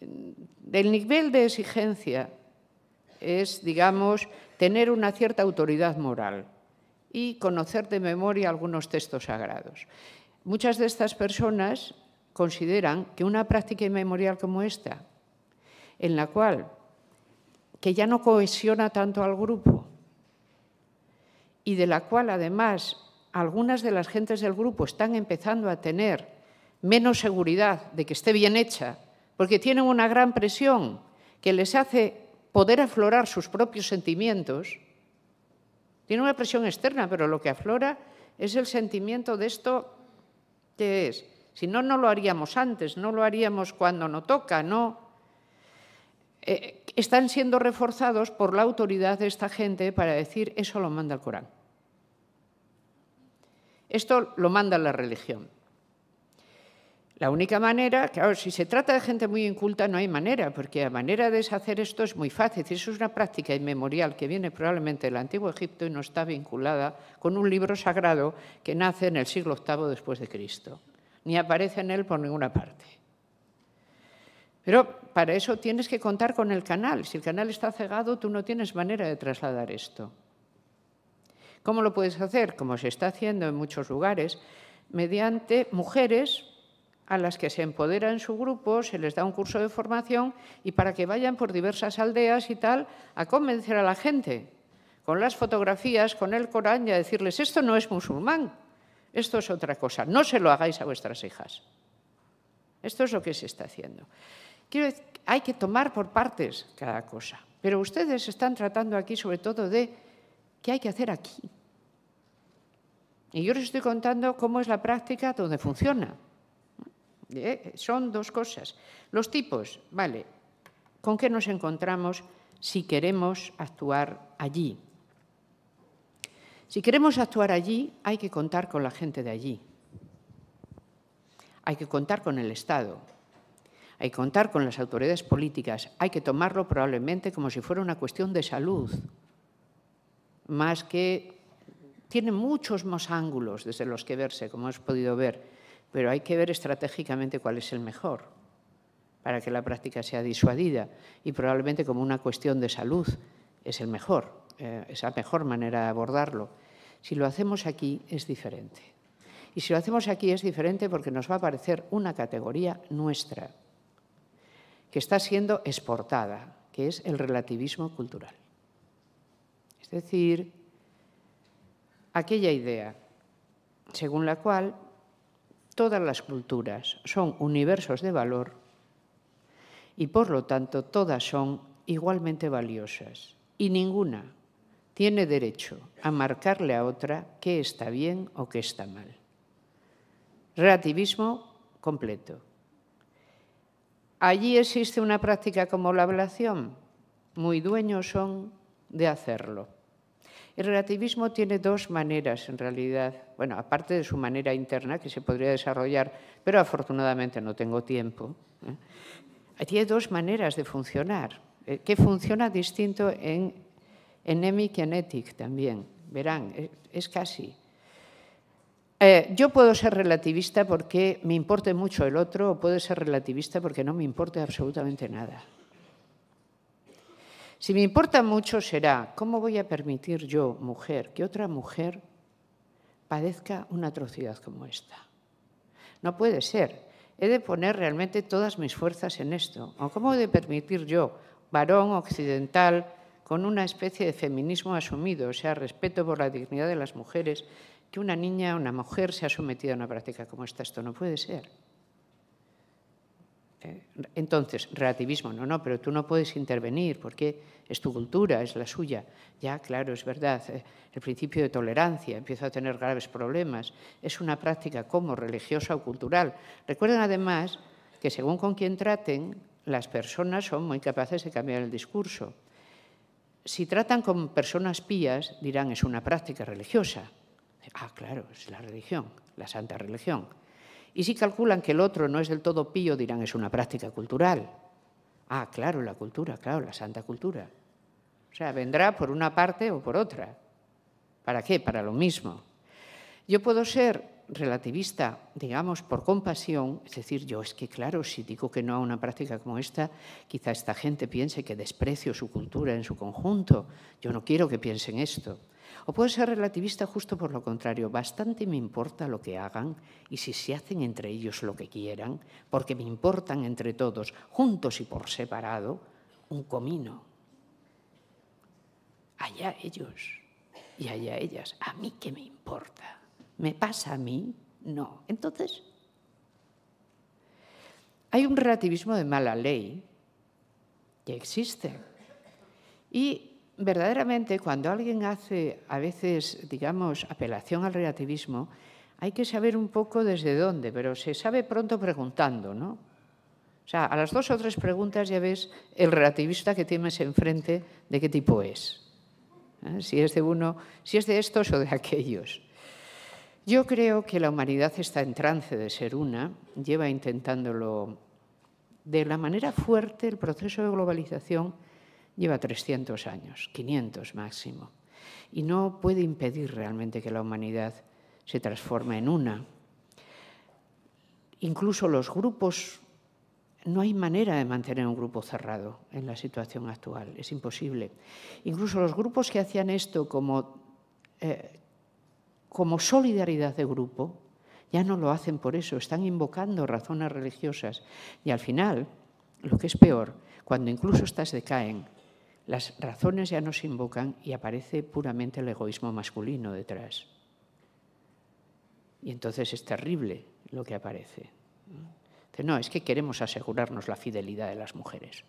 El nivel de exigencia es, digamos, tener una cierta autoridad moral y conocer de memoria algunos textos sagrados. Muchas de estas personas consideran que una práctica inmemorial como esta, en la cual, que ya no cohesiona tanto al grupo y de la cual además algunas de las gentes del grupo están empezando a tener menos seguridad de que esté bien hecha, porque tienen una gran presión que les hace poder aflorar sus propios sentimientos, tiene una presión externa, pero lo que aflora es el sentimiento de esto que es. Si no, no lo haríamos antes, no lo haríamos cuando no toca, no. Eh, están siendo reforzados por la autoridad de esta gente para decir eso lo manda el Corán. Esto lo manda la religión. La única manera, claro, si se trata de gente muy inculta no hay manera, porque la manera de deshacer esto es muy fácil. Eso es una práctica inmemorial que viene probablemente del Antiguo Egipto y no está vinculada con un libro sagrado que nace en el siglo VIII después de Cristo, ni aparece en él por ninguna parte. Pero para eso tienes que contar con el canal. Si el canal está cegado, tú no tienes manera de trasladar esto. ¿Cómo lo puedes hacer? Como se está haciendo en muchos lugares, mediante mujeres a las que se empodera en su grupo, se les da un curso de formación y para que vayan por diversas aldeas y tal a convencer a la gente, con las fotografías, con el Corán y a decirles, esto no es musulmán, esto es otra cosa, no se lo hagáis a vuestras hijas. Esto es lo que se está haciendo. Quiero, hay que tomar por partes cada cosa. Pero ustedes están tratando aquí sobre todo de qué hay que hacer aquí. Y yo les estoy contando cómo es la práctica donde funciona. Eh, son dos cosas. Los tipos, vale, ¿con qué nos encontramos si queremos actuar allí? Si queremos actuar allí, hay que contar con la gente de allí. Hay que contar con el Estado, hay que contar con las autoridades políticas. Hay que tomarlo probablemente como si fuera una cuestión de salud, más que tiene muchos más ángulos desde los que verse, como has podido ver, pero hay que ver estratégicamente cuál es el mejor para que la práctica sea disuadida y probablemente como una cuestión de salud es el mejor, eh, es la mejor manera de abordarlo. Si lo hacemos aquí es diferente. Y si lo hacemos aquí es diferente porque nos va a parecer una categoría nuestra, que está siendo exportada, que es el relativismo cultural. Es decir, aquella idea según la cual todas las culturas son universos de valor y por lo tanto todas son igualmente valiosas y ninguna tiene derecho a marcarle a otra qué está bien o qué está mal. Relativismo completo. Allí existe una práctica como la ablación. Muy dueños son de hacerlo. El relativismo tiene dos maneras, en realidad. Bueno, aparte de su manera interna, que se podría desarrollar, pero afortunadamente no tengo tiempo. ¿eh? Tiene dos maneras de funcionar, eh, que funciona distinto en, en EMIC y en también. Verán, es casi eh, yo puedo ser relativista porque me importe mucho el otro o puedo ser relativista porque no me importe absolutamente nada. Si me importa mucho será, ¿cómo voy a permitir yo, mujer, que otra mujer padezca una atrocidad como esta? No puede ser. He de poner realmente todas mis fuerzas en esto. ¿O cómo he de permitir yo, varón occidental, con una especie de feminismo asumido, o sea, respeto por la dignidad de las mujeres, que una niña, una mujer, se ha sometido a una práctica como esta. Esto no puede ser. Eh, entonces, relativismo, no, no, pero tú no puedes intervenir porque es tu cultura, es la suya. Ya, claro, es verdad, eh, el principio de tolerancia empieza a tener graves problemas. Es una práctica como religiosa o cultural. Recuerden además que según con quien traten, las personas son muy capaces de cambiar el discurso. Si tratan con personas pías, dirán es una práctica religiosa. Ah, claro, es la religión, la santa religión. Y si calculan que el otro no es del todo pío, dirán, es una práctica cultural. Ah, claro, la cultura, claro, la santa cultura. O sea, vendrá por una parte o por otra. ¿Para qué? Para lo mismo. Yo puedo ser relativista, digamos, por compasión, es decir, yo es que, claro, si digo que no a una práctica como esta, quizá esta gente piense que desprecio su cultura en su conjunto. Yo no quiero que piensen esto. O puede ser relativista justo por lo contrario. Bastante me importa lo que hagan y si se hacen entre ellos lo que quieran, porque me importan entre todos, juntos y por separado, un comino. Allá ellos y allá ellas. ¿A mí qué me importa? ¿Me pasa a mí? No. Entonces, hay un relativismo de mala ley que existe. Y verdaderamente cuando alguien hace a veces, digamos, apelación al relativismo, hay que saber un poco desde dónde, pero se sabe pronto preguntando, ¿no? O sea, a las dos o tres preguntas ya ves el relativista que tienes enfrente de qué tipo es. ¿eh? Si es de uno, si es de estos o de aquellos. Yo creo que la humanidad está en trance de ser una, lleva intentándolo de la manera fuerte el proceso de globalización lleva 300 años, 500 máximo, y no puede impedir realmente que la humanidad se transforme en una. Incluso los grupos, no hay manera de mantener un grupo cerrado en la situación actual, es imposible. Incluso los grupos que hacían esto como, eh, como solidaridad de grupo, ya no lo hacen por eso, están invocando razones religiosas y al final, lo que es peor, cuando incluso estas decaen, las razones ya no se invocan y aparece puramente el egoísmo masculino detrás. Y entonces es terrible lo que aparece. No, es que queremos asegurarnos la fidelidad de las mujeres.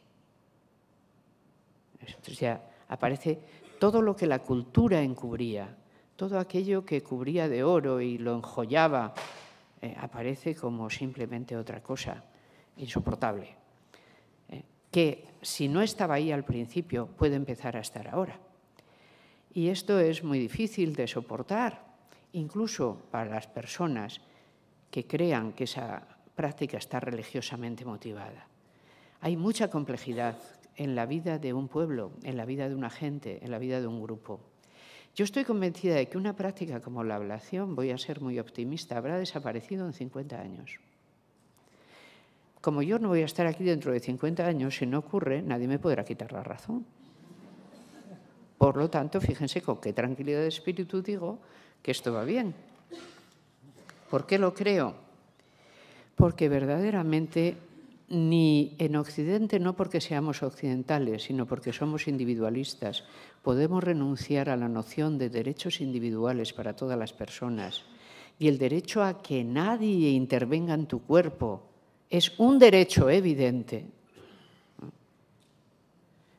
Entonces ya aparece todo lo que la cultura encubría, todo aquello que cubría de oro y lo enjollaba, eh, aparece como simplemente otra cosa insoportable que si no estaba ahí al principio, puede empezar a estar ahora. Y esto es muy difícil de soportar, incluso para las personas que crean que esa práctica está religiosamente motivada. Hay mucha complejidad en la vida de un pueblo, en la vida de una gente, en la vida de un grupo. Yo estoy convencida de que una práctica como la ablación, voy a ser muy optimista, habrá desaparecido en 50 años como yo no voy a estar aquí dentro de 50 años, si no ocurre, nadie me podrá quitar la razón. Por lo tanto, fíjense con qué tranquilidad de espíritu digo que esto va bien. ¿Por qué lo creo? Porque verdaderamente ni en Occidente, no porque seamos occidentales, sino porque somos individualistas, podemos renunciar a la noción de derechos individuales para todas las personas y el derecho a que nadie intervenga en tu cuerpo es un derecho evidente.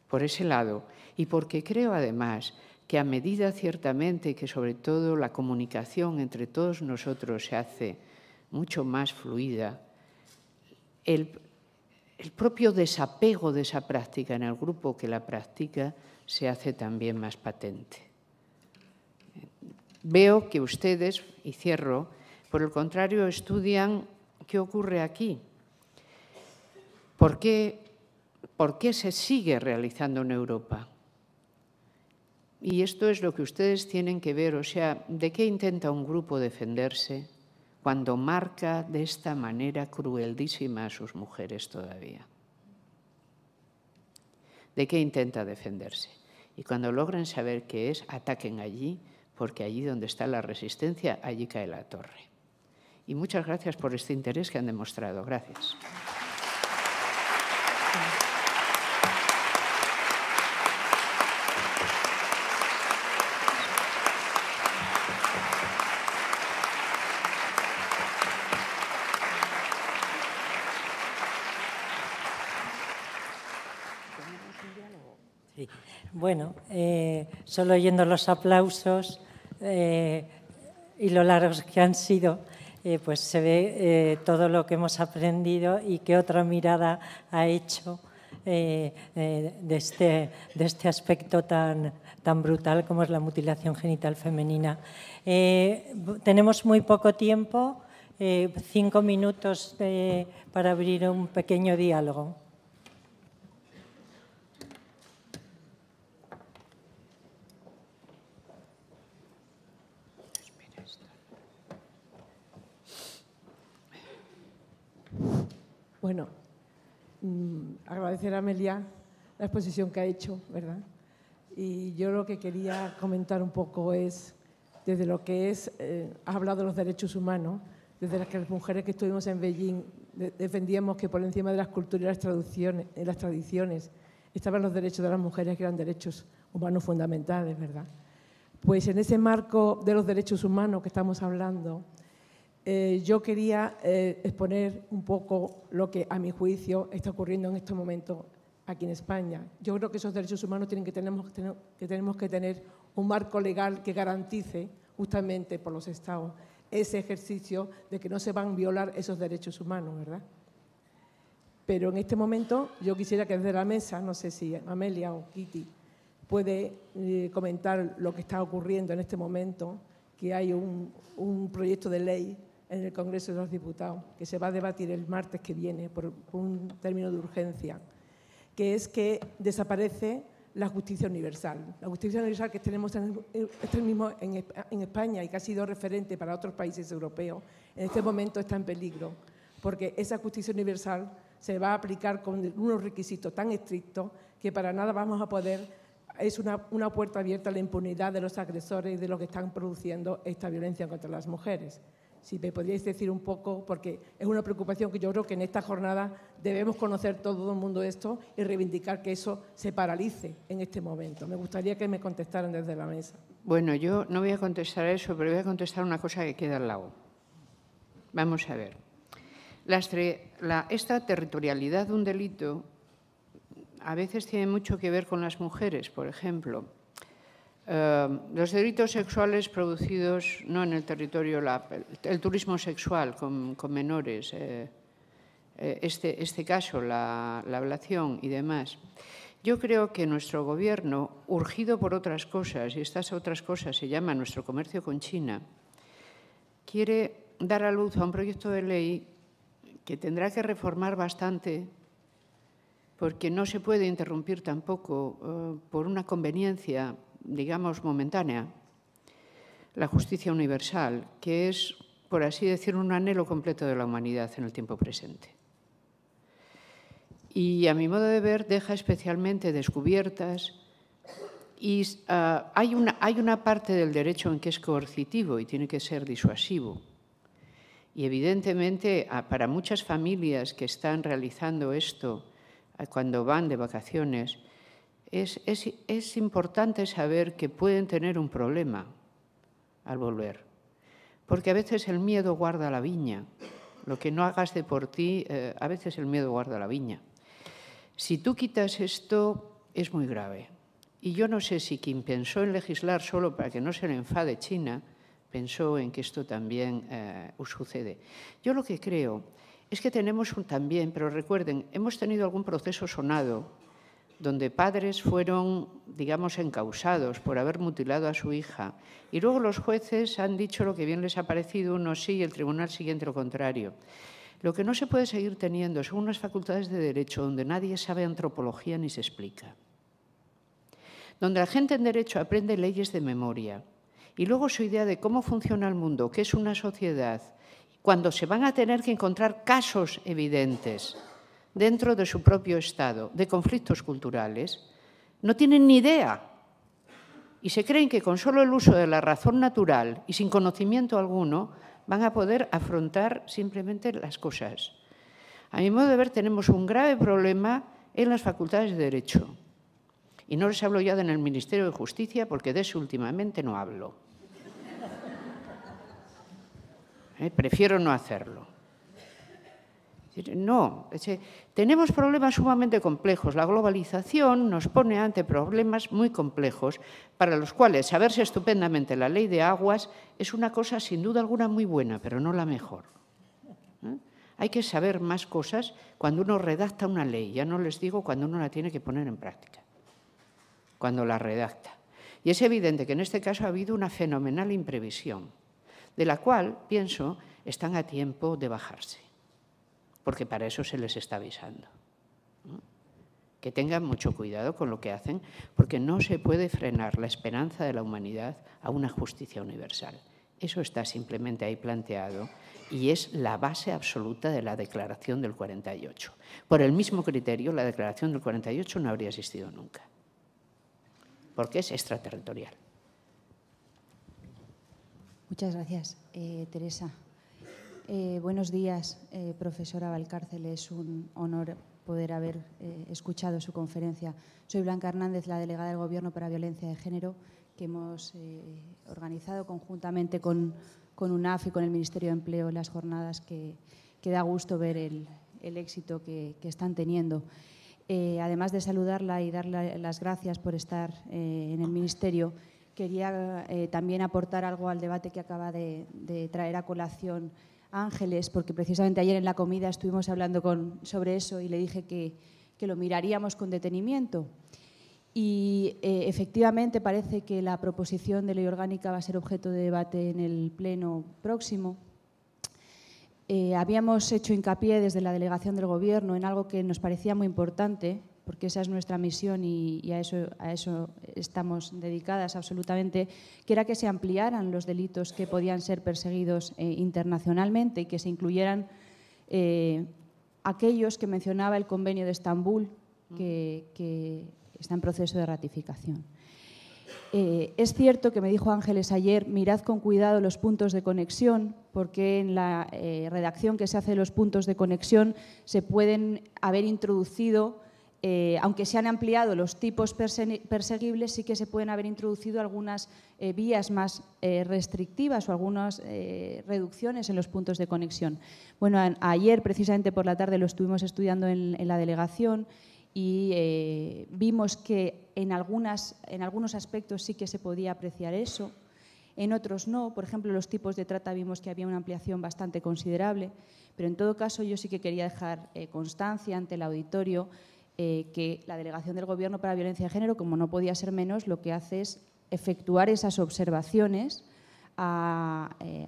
Por ese lado, y porque creo además que a medida ciertamente que sobre todo la comunicación entre todos nosotros se hace mucho más fluida, el, propio desapego de esa práctica en el grupo que la practica se hace también más patente. Veo que ustedes, y cierro, por el contrario, estudian qué ocurre aquí, ¿Por qué, se sigue realizando en Europa? Y esto es lo que ustedes tienen que ver, o sea, ¿de qué intenta un grupo defenderse cuando marca de esta manera crueldísima a sus mujeres todavía? ¿De qué intenta defenderse? Y cuando logren saber qué es, ataquen allí, porque allí donde está la resistencia, allí cae la torre. Y muchas gracias por este interés que han demostrado. Gracias. Bueno, eh, solo oyendo los aplausos eh, y lo largos que han sido, eh, pues se ve todo lo que hemos aprendido y qué otra mirada ha hecho este, de, este, aspecto tan brutal como es la mutilación genital femenina. tenemos muy poco tiempo, cinco minutos para abrir un pequeño diálogo. Bueno, mm, agradecer a Amelia la exposición que ha hecho, ¿verdad? Y yo lo que quería comentar un poco es, desde lo que es, eh, ha hablado de los derechos humanos, desde las que las mujeres que estuvimos en Beijing defendíamos que por encima de las culturas y traducciones, eh, las tradiciones estaban los derechos de las mujeres, que eran derechos humanos fundamentales, ¿verdad? Pues en ese marco de los derechos humanos que estamos hablando, eh, yo quería eh, exponer un poco lo que a mi juicio está ocurriendo en este momento aquí en España. Yo creo que esos derechos humanos tienen que, tenemos, que tener un marco legal que garantice justamente por los estados ese ejercicio de que no se van a violar esos derechos humanos, ¿verdad? Pero en este momento yo quisiera que desde la mesa, no sé si Amelia o Kitty puede eh, comentar lo que está ocurriendo en este momento, que hay un proyecto de ley en el Congreso de los Diputados, que se va a debatir el martes que viene por, un término de urgencia, que es que desaparece la justicia universal. La justicia universal que tenemos en, mismo España y que ha sido referente para otros países europeos, en este momento está en peligro, porque esa justicia universal se va a aplicar con unos requisitos tan estrictos que para nada vamos a poder, es una, una puerta abierta a la impunidad de los agresores y de los que están produciendo esta violencia contra las mujeres si me podríais decir un poco, porque es una preocupación que yo creo que en esta jornada debemos conocer todo el mundo esto y reivindicar que eso se paralice en este momento. Me gustaría que me contestaran desde la mesa. Bueno, yo no voy a contestar eso, pero voy a contestar una cosa que queda al lado. Vamos a ver. La, esta territorialidad de un delito a veces tiene mucho que ver con las mujeres, por ejemplo. Em, los delitos sexuales producidos no en el territorio, el turismo sexual con, menores, eh, eh, este, este, caso, la, ablación y demás. Yo creo que nuestro gobierno, urgido por otras cosas, y estas otras cosas se llama nuestro comercio con China, quiere dar a luz a un proyecto de ley que tendrá que reformar bastante porque no se puede interrumpir tampoco eh, por una conveniencia digamos, momentánea, la justicia universal, que es, por así decir, un anhelo completo de la humanidad en el tiempo presente. Y a mi modo de ver, deja especialmente descubiertas y ah, hay, una, hay una parte del derecho en que es coercitivo y tiene que ser disuasivo. Y evidentemente, para muchas familias que están realizando esto ah, cuando van de vacaciones, es, importante saber que pueden tener un problema al volver, porque a veces el miedo guarda la viña. Lo que no hagas de por ti, eh, a veces el miedo guarda la viña. Si tú quitas esto, es muy grave. Y yo no sé si quien pensó en legislar solo para que no se le enfade China, pensó en que esto también eh, sucede. Yo lo que creo es que tenemos también, pero recuerden, hemos tenido algún proceso sonado donde padres fueron, digamos, encausados por haber mutilado a su hija. Y luego los jueces han dicho lo que bien les ha parecido, uno sí y el tribunal siguiente lo contrario. Lo que no se puede seguir teniendo son unas facultades de derecho donde nadie sabe antropología ni se explica. Donde la gente en derecho aprende leyes de memoria. Y luego su idea de cómo funciona el mundo, qué es una sociedad, cuando se van a tener que encontrar casos evidentes dentro de su propio Estado, de conflictos culturales, no tienen ni idea y se creen que con solo el uso de la razón natural y sin conocimiento alguno van a poder afrontar simplemente las cosas. A mi modo de ver, tenemos un grave problema en las facultades de Derecho. Y no les hablo ya en el Ministerio de Justicia, porque de eso últimamente no hablo. Eh, prefiero no hacerlo. No, tenemos problemas sumamente complejos. La globalización nos pone ante problemas muy complejos, para los cuales saberse estupendamente la ley de aguas es una cosa sin duda alguna muy buena, pero no la mejor. ¿eh? Hay que saber más cosas cuando uno redacta una ley, ya no les digo cuando uno la tiene que poner en práctica, cuando la redacta. Y es evidente que en este caso ha habido una fenomenal imprevisión, de la cual, pienso, están a tiempo de bajarse porque para eso se les está avisando. Que tengan mucho cuidado con lo que hacen, porque no se puede frenar la esperanza de la humanidad a una justicia universal. Eso está simplemente ahí planteado y es la base absoluta de la declaración del 48. Por el mismo criterio, la declaración del 48 no habría existido nunca, porque es extraterritorial. Muchas gracias, eh, Teresa. Eh, buenos días, eh, profesora Valcárcel. Es un honor poder haber eh, escuchado su conferencia. Soy Blanca Hernández, la delegada del Gobierno para Violencia de Género, que hemos organizado conjuntamente con, con, UNAF y con el Ministerio de Empleo las jornadas que, da gusto ver el, éxito que, están teniendo. además de saludarla y darle las gracias por estar en el Ministerio, quería también aportar algo al debate que acaba de traer a colación Ángeles, porque precisamente ayer en la comida estuvimos hablando sobre eso y le dije que, lo miraríamos con detenimiento. Y eh, efectivamente parece que la proposición de ley orgánica va a ser objeto de debate en el Pleno próximo. Eh, habíamos hecho hincapié desde la delegación del Gobierno en algo que nos parecía muy importante porque esa es nuestra misión y, a, eso, estamos dedicadas absolutamente, que era que se ampliaran los delitos que podían ser perseguidos eh, internacionalmente y que se incluyeran eh, aquellos que mencionaba el convenio de Estambul, que, está en proceso de ratificación. Eh, es cierto que me dijo Ángeles ayer, mirad con cuidado los puntos de conexión, porque en la redacción que se hace de los puntos de conexión se pueden haber introducido eh, aunque se han ampliado los tipos perseguibles, sí que se pueden haber introducido algunas eh, vías más eh, restrictivas o algunas reducciones en los puntos de conexión. Bueno, ayer precisamente por la tarde lo estuvimos estudiando en, la delegación y vimos que en, en algunos aspectos sí que se podía apreciar eso, en otros no. Por ejemplo, los tipos de trata vimos que había una ampliación bastante considerable, pero en todo caso yo sí que quería dejar constancia ante el auditorio eh, que la Delegación del Gobierno para Violencia de Género, como no podía ser menos, lo que hace es efectuar esas observaciones eh,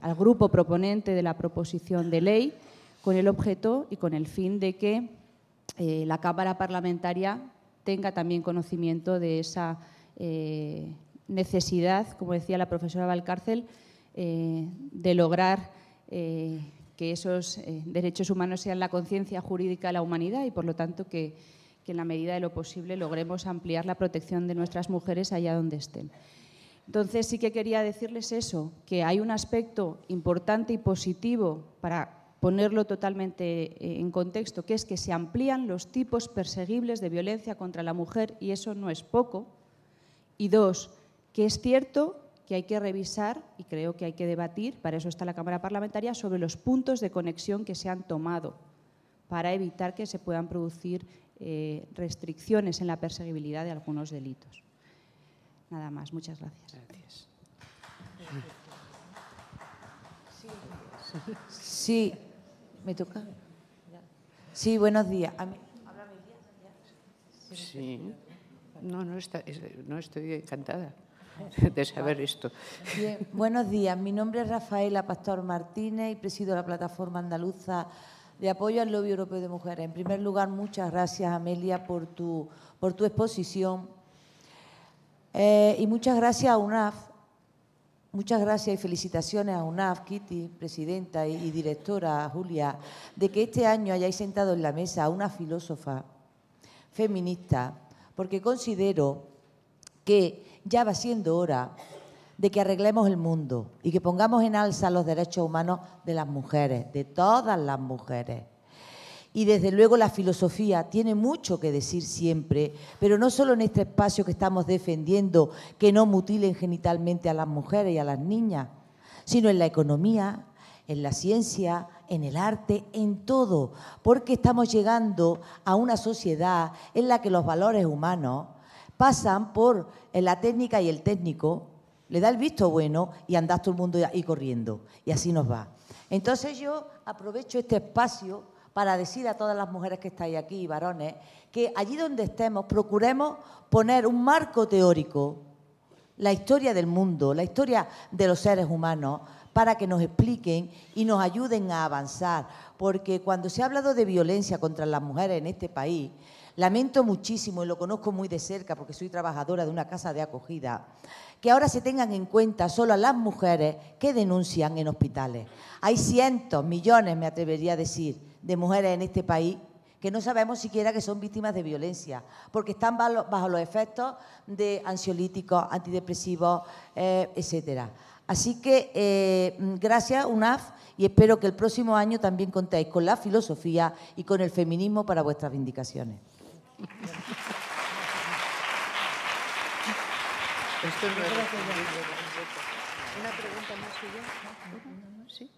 al grupo proponente de la proposición de ley con el objeto y con el fin de que eh, la Cámara Parlamentaria tenga también conocimiento de esa necesidad, como decía la profesora Valcárcel, de lograr que esos derechos humanos sean la conciencia jurídica de la humanidad y, por lo tanto, que que en la medida de lo posible logremos ampliar la protección de nuestras mujeres allá donde estén. Entonces sí que quería decirles eso, que hay un aspecto importante y positivo para ponerlo totalmente eh, en contexto, que es que se amplían los tipos perseguibles de violencia contra la mujer y eso no es poco. Y dos, que es cierto que hay que revisar y creo que hay que debatir, para eso está la Cámara Parlamentaria, sobre los puntos de conexión que se han tomado para evitar que se puedan producir eh, restricciones en la perseguibilidad de algunos delitos. Nada más, muchas gracias. Gracias. Sí, me toca. Sí, buenos días. Sí. No, no, está, no estoy encantada de saber esto. buenos días. Mi nombre es Rafaela Pastor Martínez y presido la plataforma andaluza de apoyo al lobby europeo de mujeres. En primer lugar, muchas gracias, Amelia, por tu, por tu exposición. Eh, y muchas gracias a UNAF, muchas gracias y felicitaciones a UNAF, Kitty, presidenta y directora, Julia, de que este año hayáis sentado en la mesa a una filósofa feminista, porque considero que ya va siendo hora de que arreglemos el mundo y que pongamos en alza los derechos humanos de las mujeres, de todas las mujeres. Y desde luego la filosofía tiene mucho que decir siempre, pero no solo en este espacio que estamos defendiendo, que no mutilen genitalmente a las mujeres y a las niñas, sino en la economía, en la ciencia, en el arte, en todo, porque estamos llegando a una sociedad en la que los valores humanos pasan por la técnica y el técnico, le da el visto bueno y anda todo el mundo ahí corriendo. Y así nos va. Entonces yo aprovecho este espacio para decir a todas las mujeres que estáis aquí, varones, que allí donde estemos procuremos poner un marco teórico, la historia del mundo, la historia de los seres humanos, para que nos expliquen y nos ayuden a avanzar. Porque cuando se ha hablado de violencia contra las mujeres en este país, Lamento muchísimo, y lo conozco muy de cerca porque soy trabajadora de una casa de acogida, que ahora se tengan en cuenta solo a las mujeres que denuncian en hospitales. Hay cientos, millones, me atrevería a decir, de mujeres en este país que no sabemos siquiera que son víctimas de violencia, porque están bajo los efectos de ansiolíticos, antidepresivos, eh, etcétera. Así que eh, gracias UNAF y espero que el próximo año también contéis con la filosofía y con el feminismo para vuestras vindicaciones. Esto es Una pregunta más suya. ¿Sí?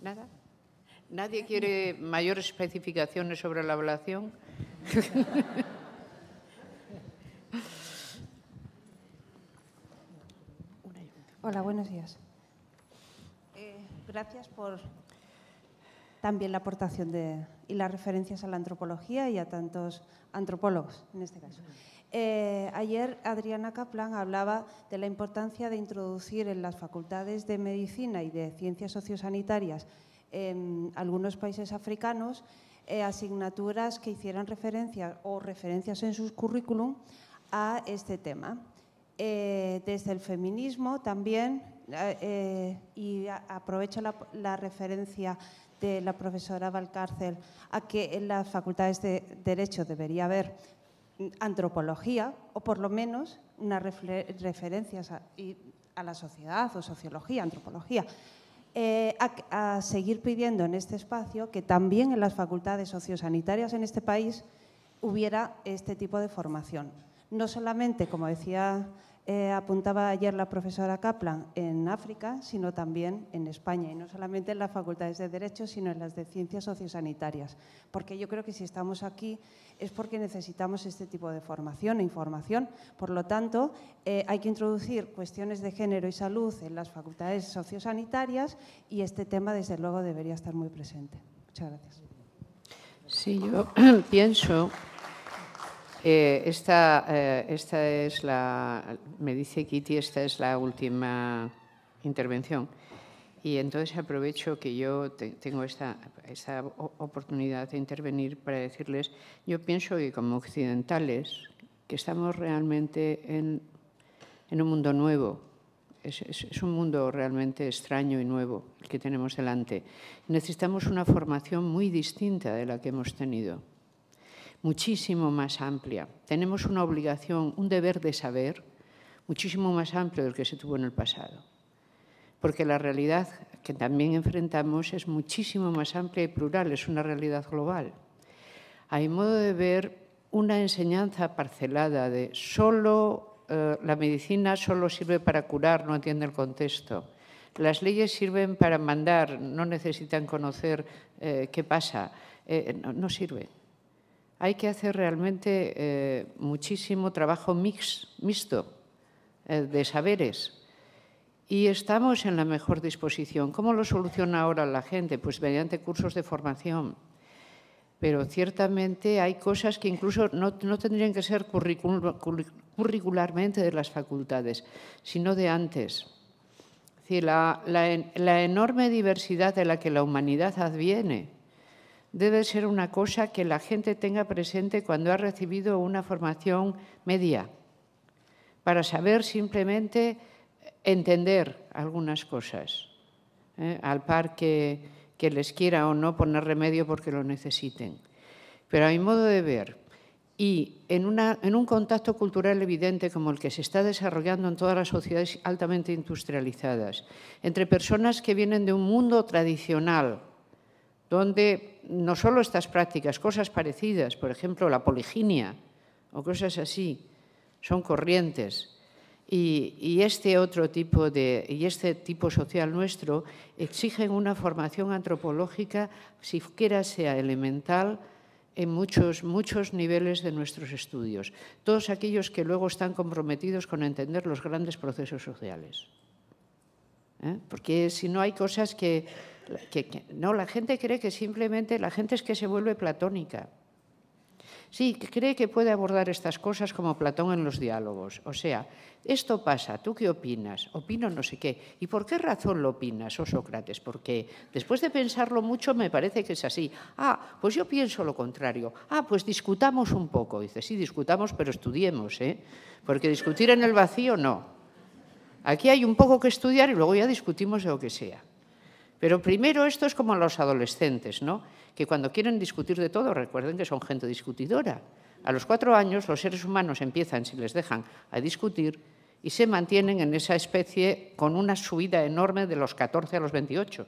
¿Nada? ¿Nadie quiere mayores especificaciones sobre la ablación? Hola, buenos días. Eh, gracias por también la aportación de, y las referencias a la antropología y a tantos antropólogos, en este caso. Eh, ayer Adriana Kaplan hablaba de la importancia de introducir en las facultades de medicina y de ciencias sociosanitarias en algunos países africanos eh, asignaturas que hicieran referencias o referencias en sus currículum a este tema. Eh, desde el feminismo también, y aprovecho la, la referencia de la profesora Valcárcel a que en las facultades de Derecho debería haber antropología o por lo menos unas referencias a, la sociedad o sociología, antropología. Eh, a, a seguir pidiendo en este espacio que también en las facultades sociosanitarias en este país hubiera este tipo de formación. No solamente, como decía eh, apuntaba ayer la profesora Kaplan, en África, sino también en España, y no solamente en las facultades de Derecho, sino en las de Ciencias Sociosanitarias. Porque yo creo que si estamos aquí es porque necesitamos este tipo de formación e información. Por lo tanto, eh, hay que introducir cuestiones de género y salud en las facultades sociosanitarias y este tema, desde luego, debería estar muy presente. Muchas gracias. Sí, yo pienso eh, eh, esta, es la, me dice Kitty, esta es la última intervención. Y entonces aprovecho que yo tengo esta, oportunidad de intervenir para decirles, yo pienso que como occidentales, que estamos realmente en, un mundo nuevo, es, un mundo realmente extraño y nuevo el que tenemos delante. Necesitamos una formación muy distinta de la que hemos tenido muchísimo más amplia. Tenemos una obligación, un deber de saber muchísimo más amplio del que se tuvo en el pasado. Porque la realidad que también enfrentamos es muchísimo más amplia y plural, es una realidad global. Hay modo de ver, una enseñanza parcelada de solo eh, la medicina solo sirve para curar, no entiende el contexto. Las leyes sirven para mandar, no necesitan conocer eh, qué pasa, eh, no sirve hay que hacer realmente eh, muchísimo trabajo mixto eh, de saberes. Y estamos en la mejor disposición. ¿Cómo lo soluciona ahora la gente? Pues mediante cursos de formación. Pero ciertamente hay cosas que incluso no, tendrían que ser curricularmente de las facultades, sino de antes. Es la enorme diversidad de la que la humanidad adviene debe ser una cosa que la gente tenga presente cuando ha recibido una formación media, para saber simplemente eh, entender algunas cosas, eh, al par que, les quiera o no poner remedio porque lo necesiten. Pero a mi modo de ver, y en, en, un contacto cultural evidente como el que se está desarrollando en todas las sociedades altamente industrializadas, entre personas que vienen de un mundo tradicional, donde no solo estas prácticas, cosas parecidas, por ejemplo la poliginia o cosas así, son corrientes. Y, este otro tipo de y este tipo social nuestro exigen una formación antropológica, siquiera sea elemental, en muchos, muchos niveles de nuestros estudios, todos aquellos que luego están comprometidos con entender los grandes procesos sociales. ¿Eh? Porque si no hay cosas que, no, la gente cree que simplemente la gente es que se vuelve platónica. Sí, cree que puede abordar estas cosas como Platón en los diálogos. O sea, esto pasa, ¿tú qué opinas? Opino no sé qué. ¿Y por qué razón lo opinas, oh Sócrates? Porque después de pensarlo mucho me parece que es así. Ah, pues yo pienso lo contrario. Ah, pues discutamos un poco. Dice, sí, discutamos, pero estudiemos, ¿eh? Porque discutir en el vacío no. Aquí hay un poco que estudiar y luego ya discutimos de lo que sea. Pero primero esto es como los adolescentes, ¿no? que cuando quieren discutir de todo, recuerden que son gente discutidora. A los cuatro años los seres humanos empiezan, si les dejan, a discutir y se mantienen en esa especie con una subida enorme de los 14 a los 28,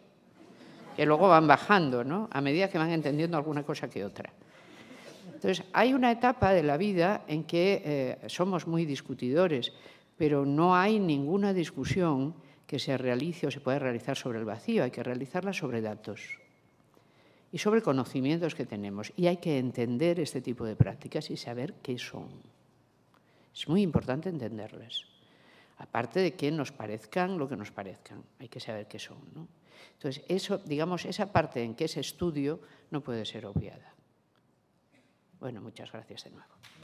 que luego van bajando a medida que van entendiendo alguna cosa que otra. Entonces, hay una etapa de la vida en que eh, somos muy discutidores, pero no hay ninguna discusión que se realice o se pueda realizar sobre el vacío, hay que realizarla sobre datos y sobre conocimientos que tenemos. Y hay que entender este tipo de prácticas y saber qué son. Es muy importante entenderlas. Aparte de que nos parezcan lo que nos parezcan, hay que saber qué son. ¿no? Entonces, eso, digamos, esa parte en que es estudio no puede ser obviada. Bueno, muchas gracias de nuevo.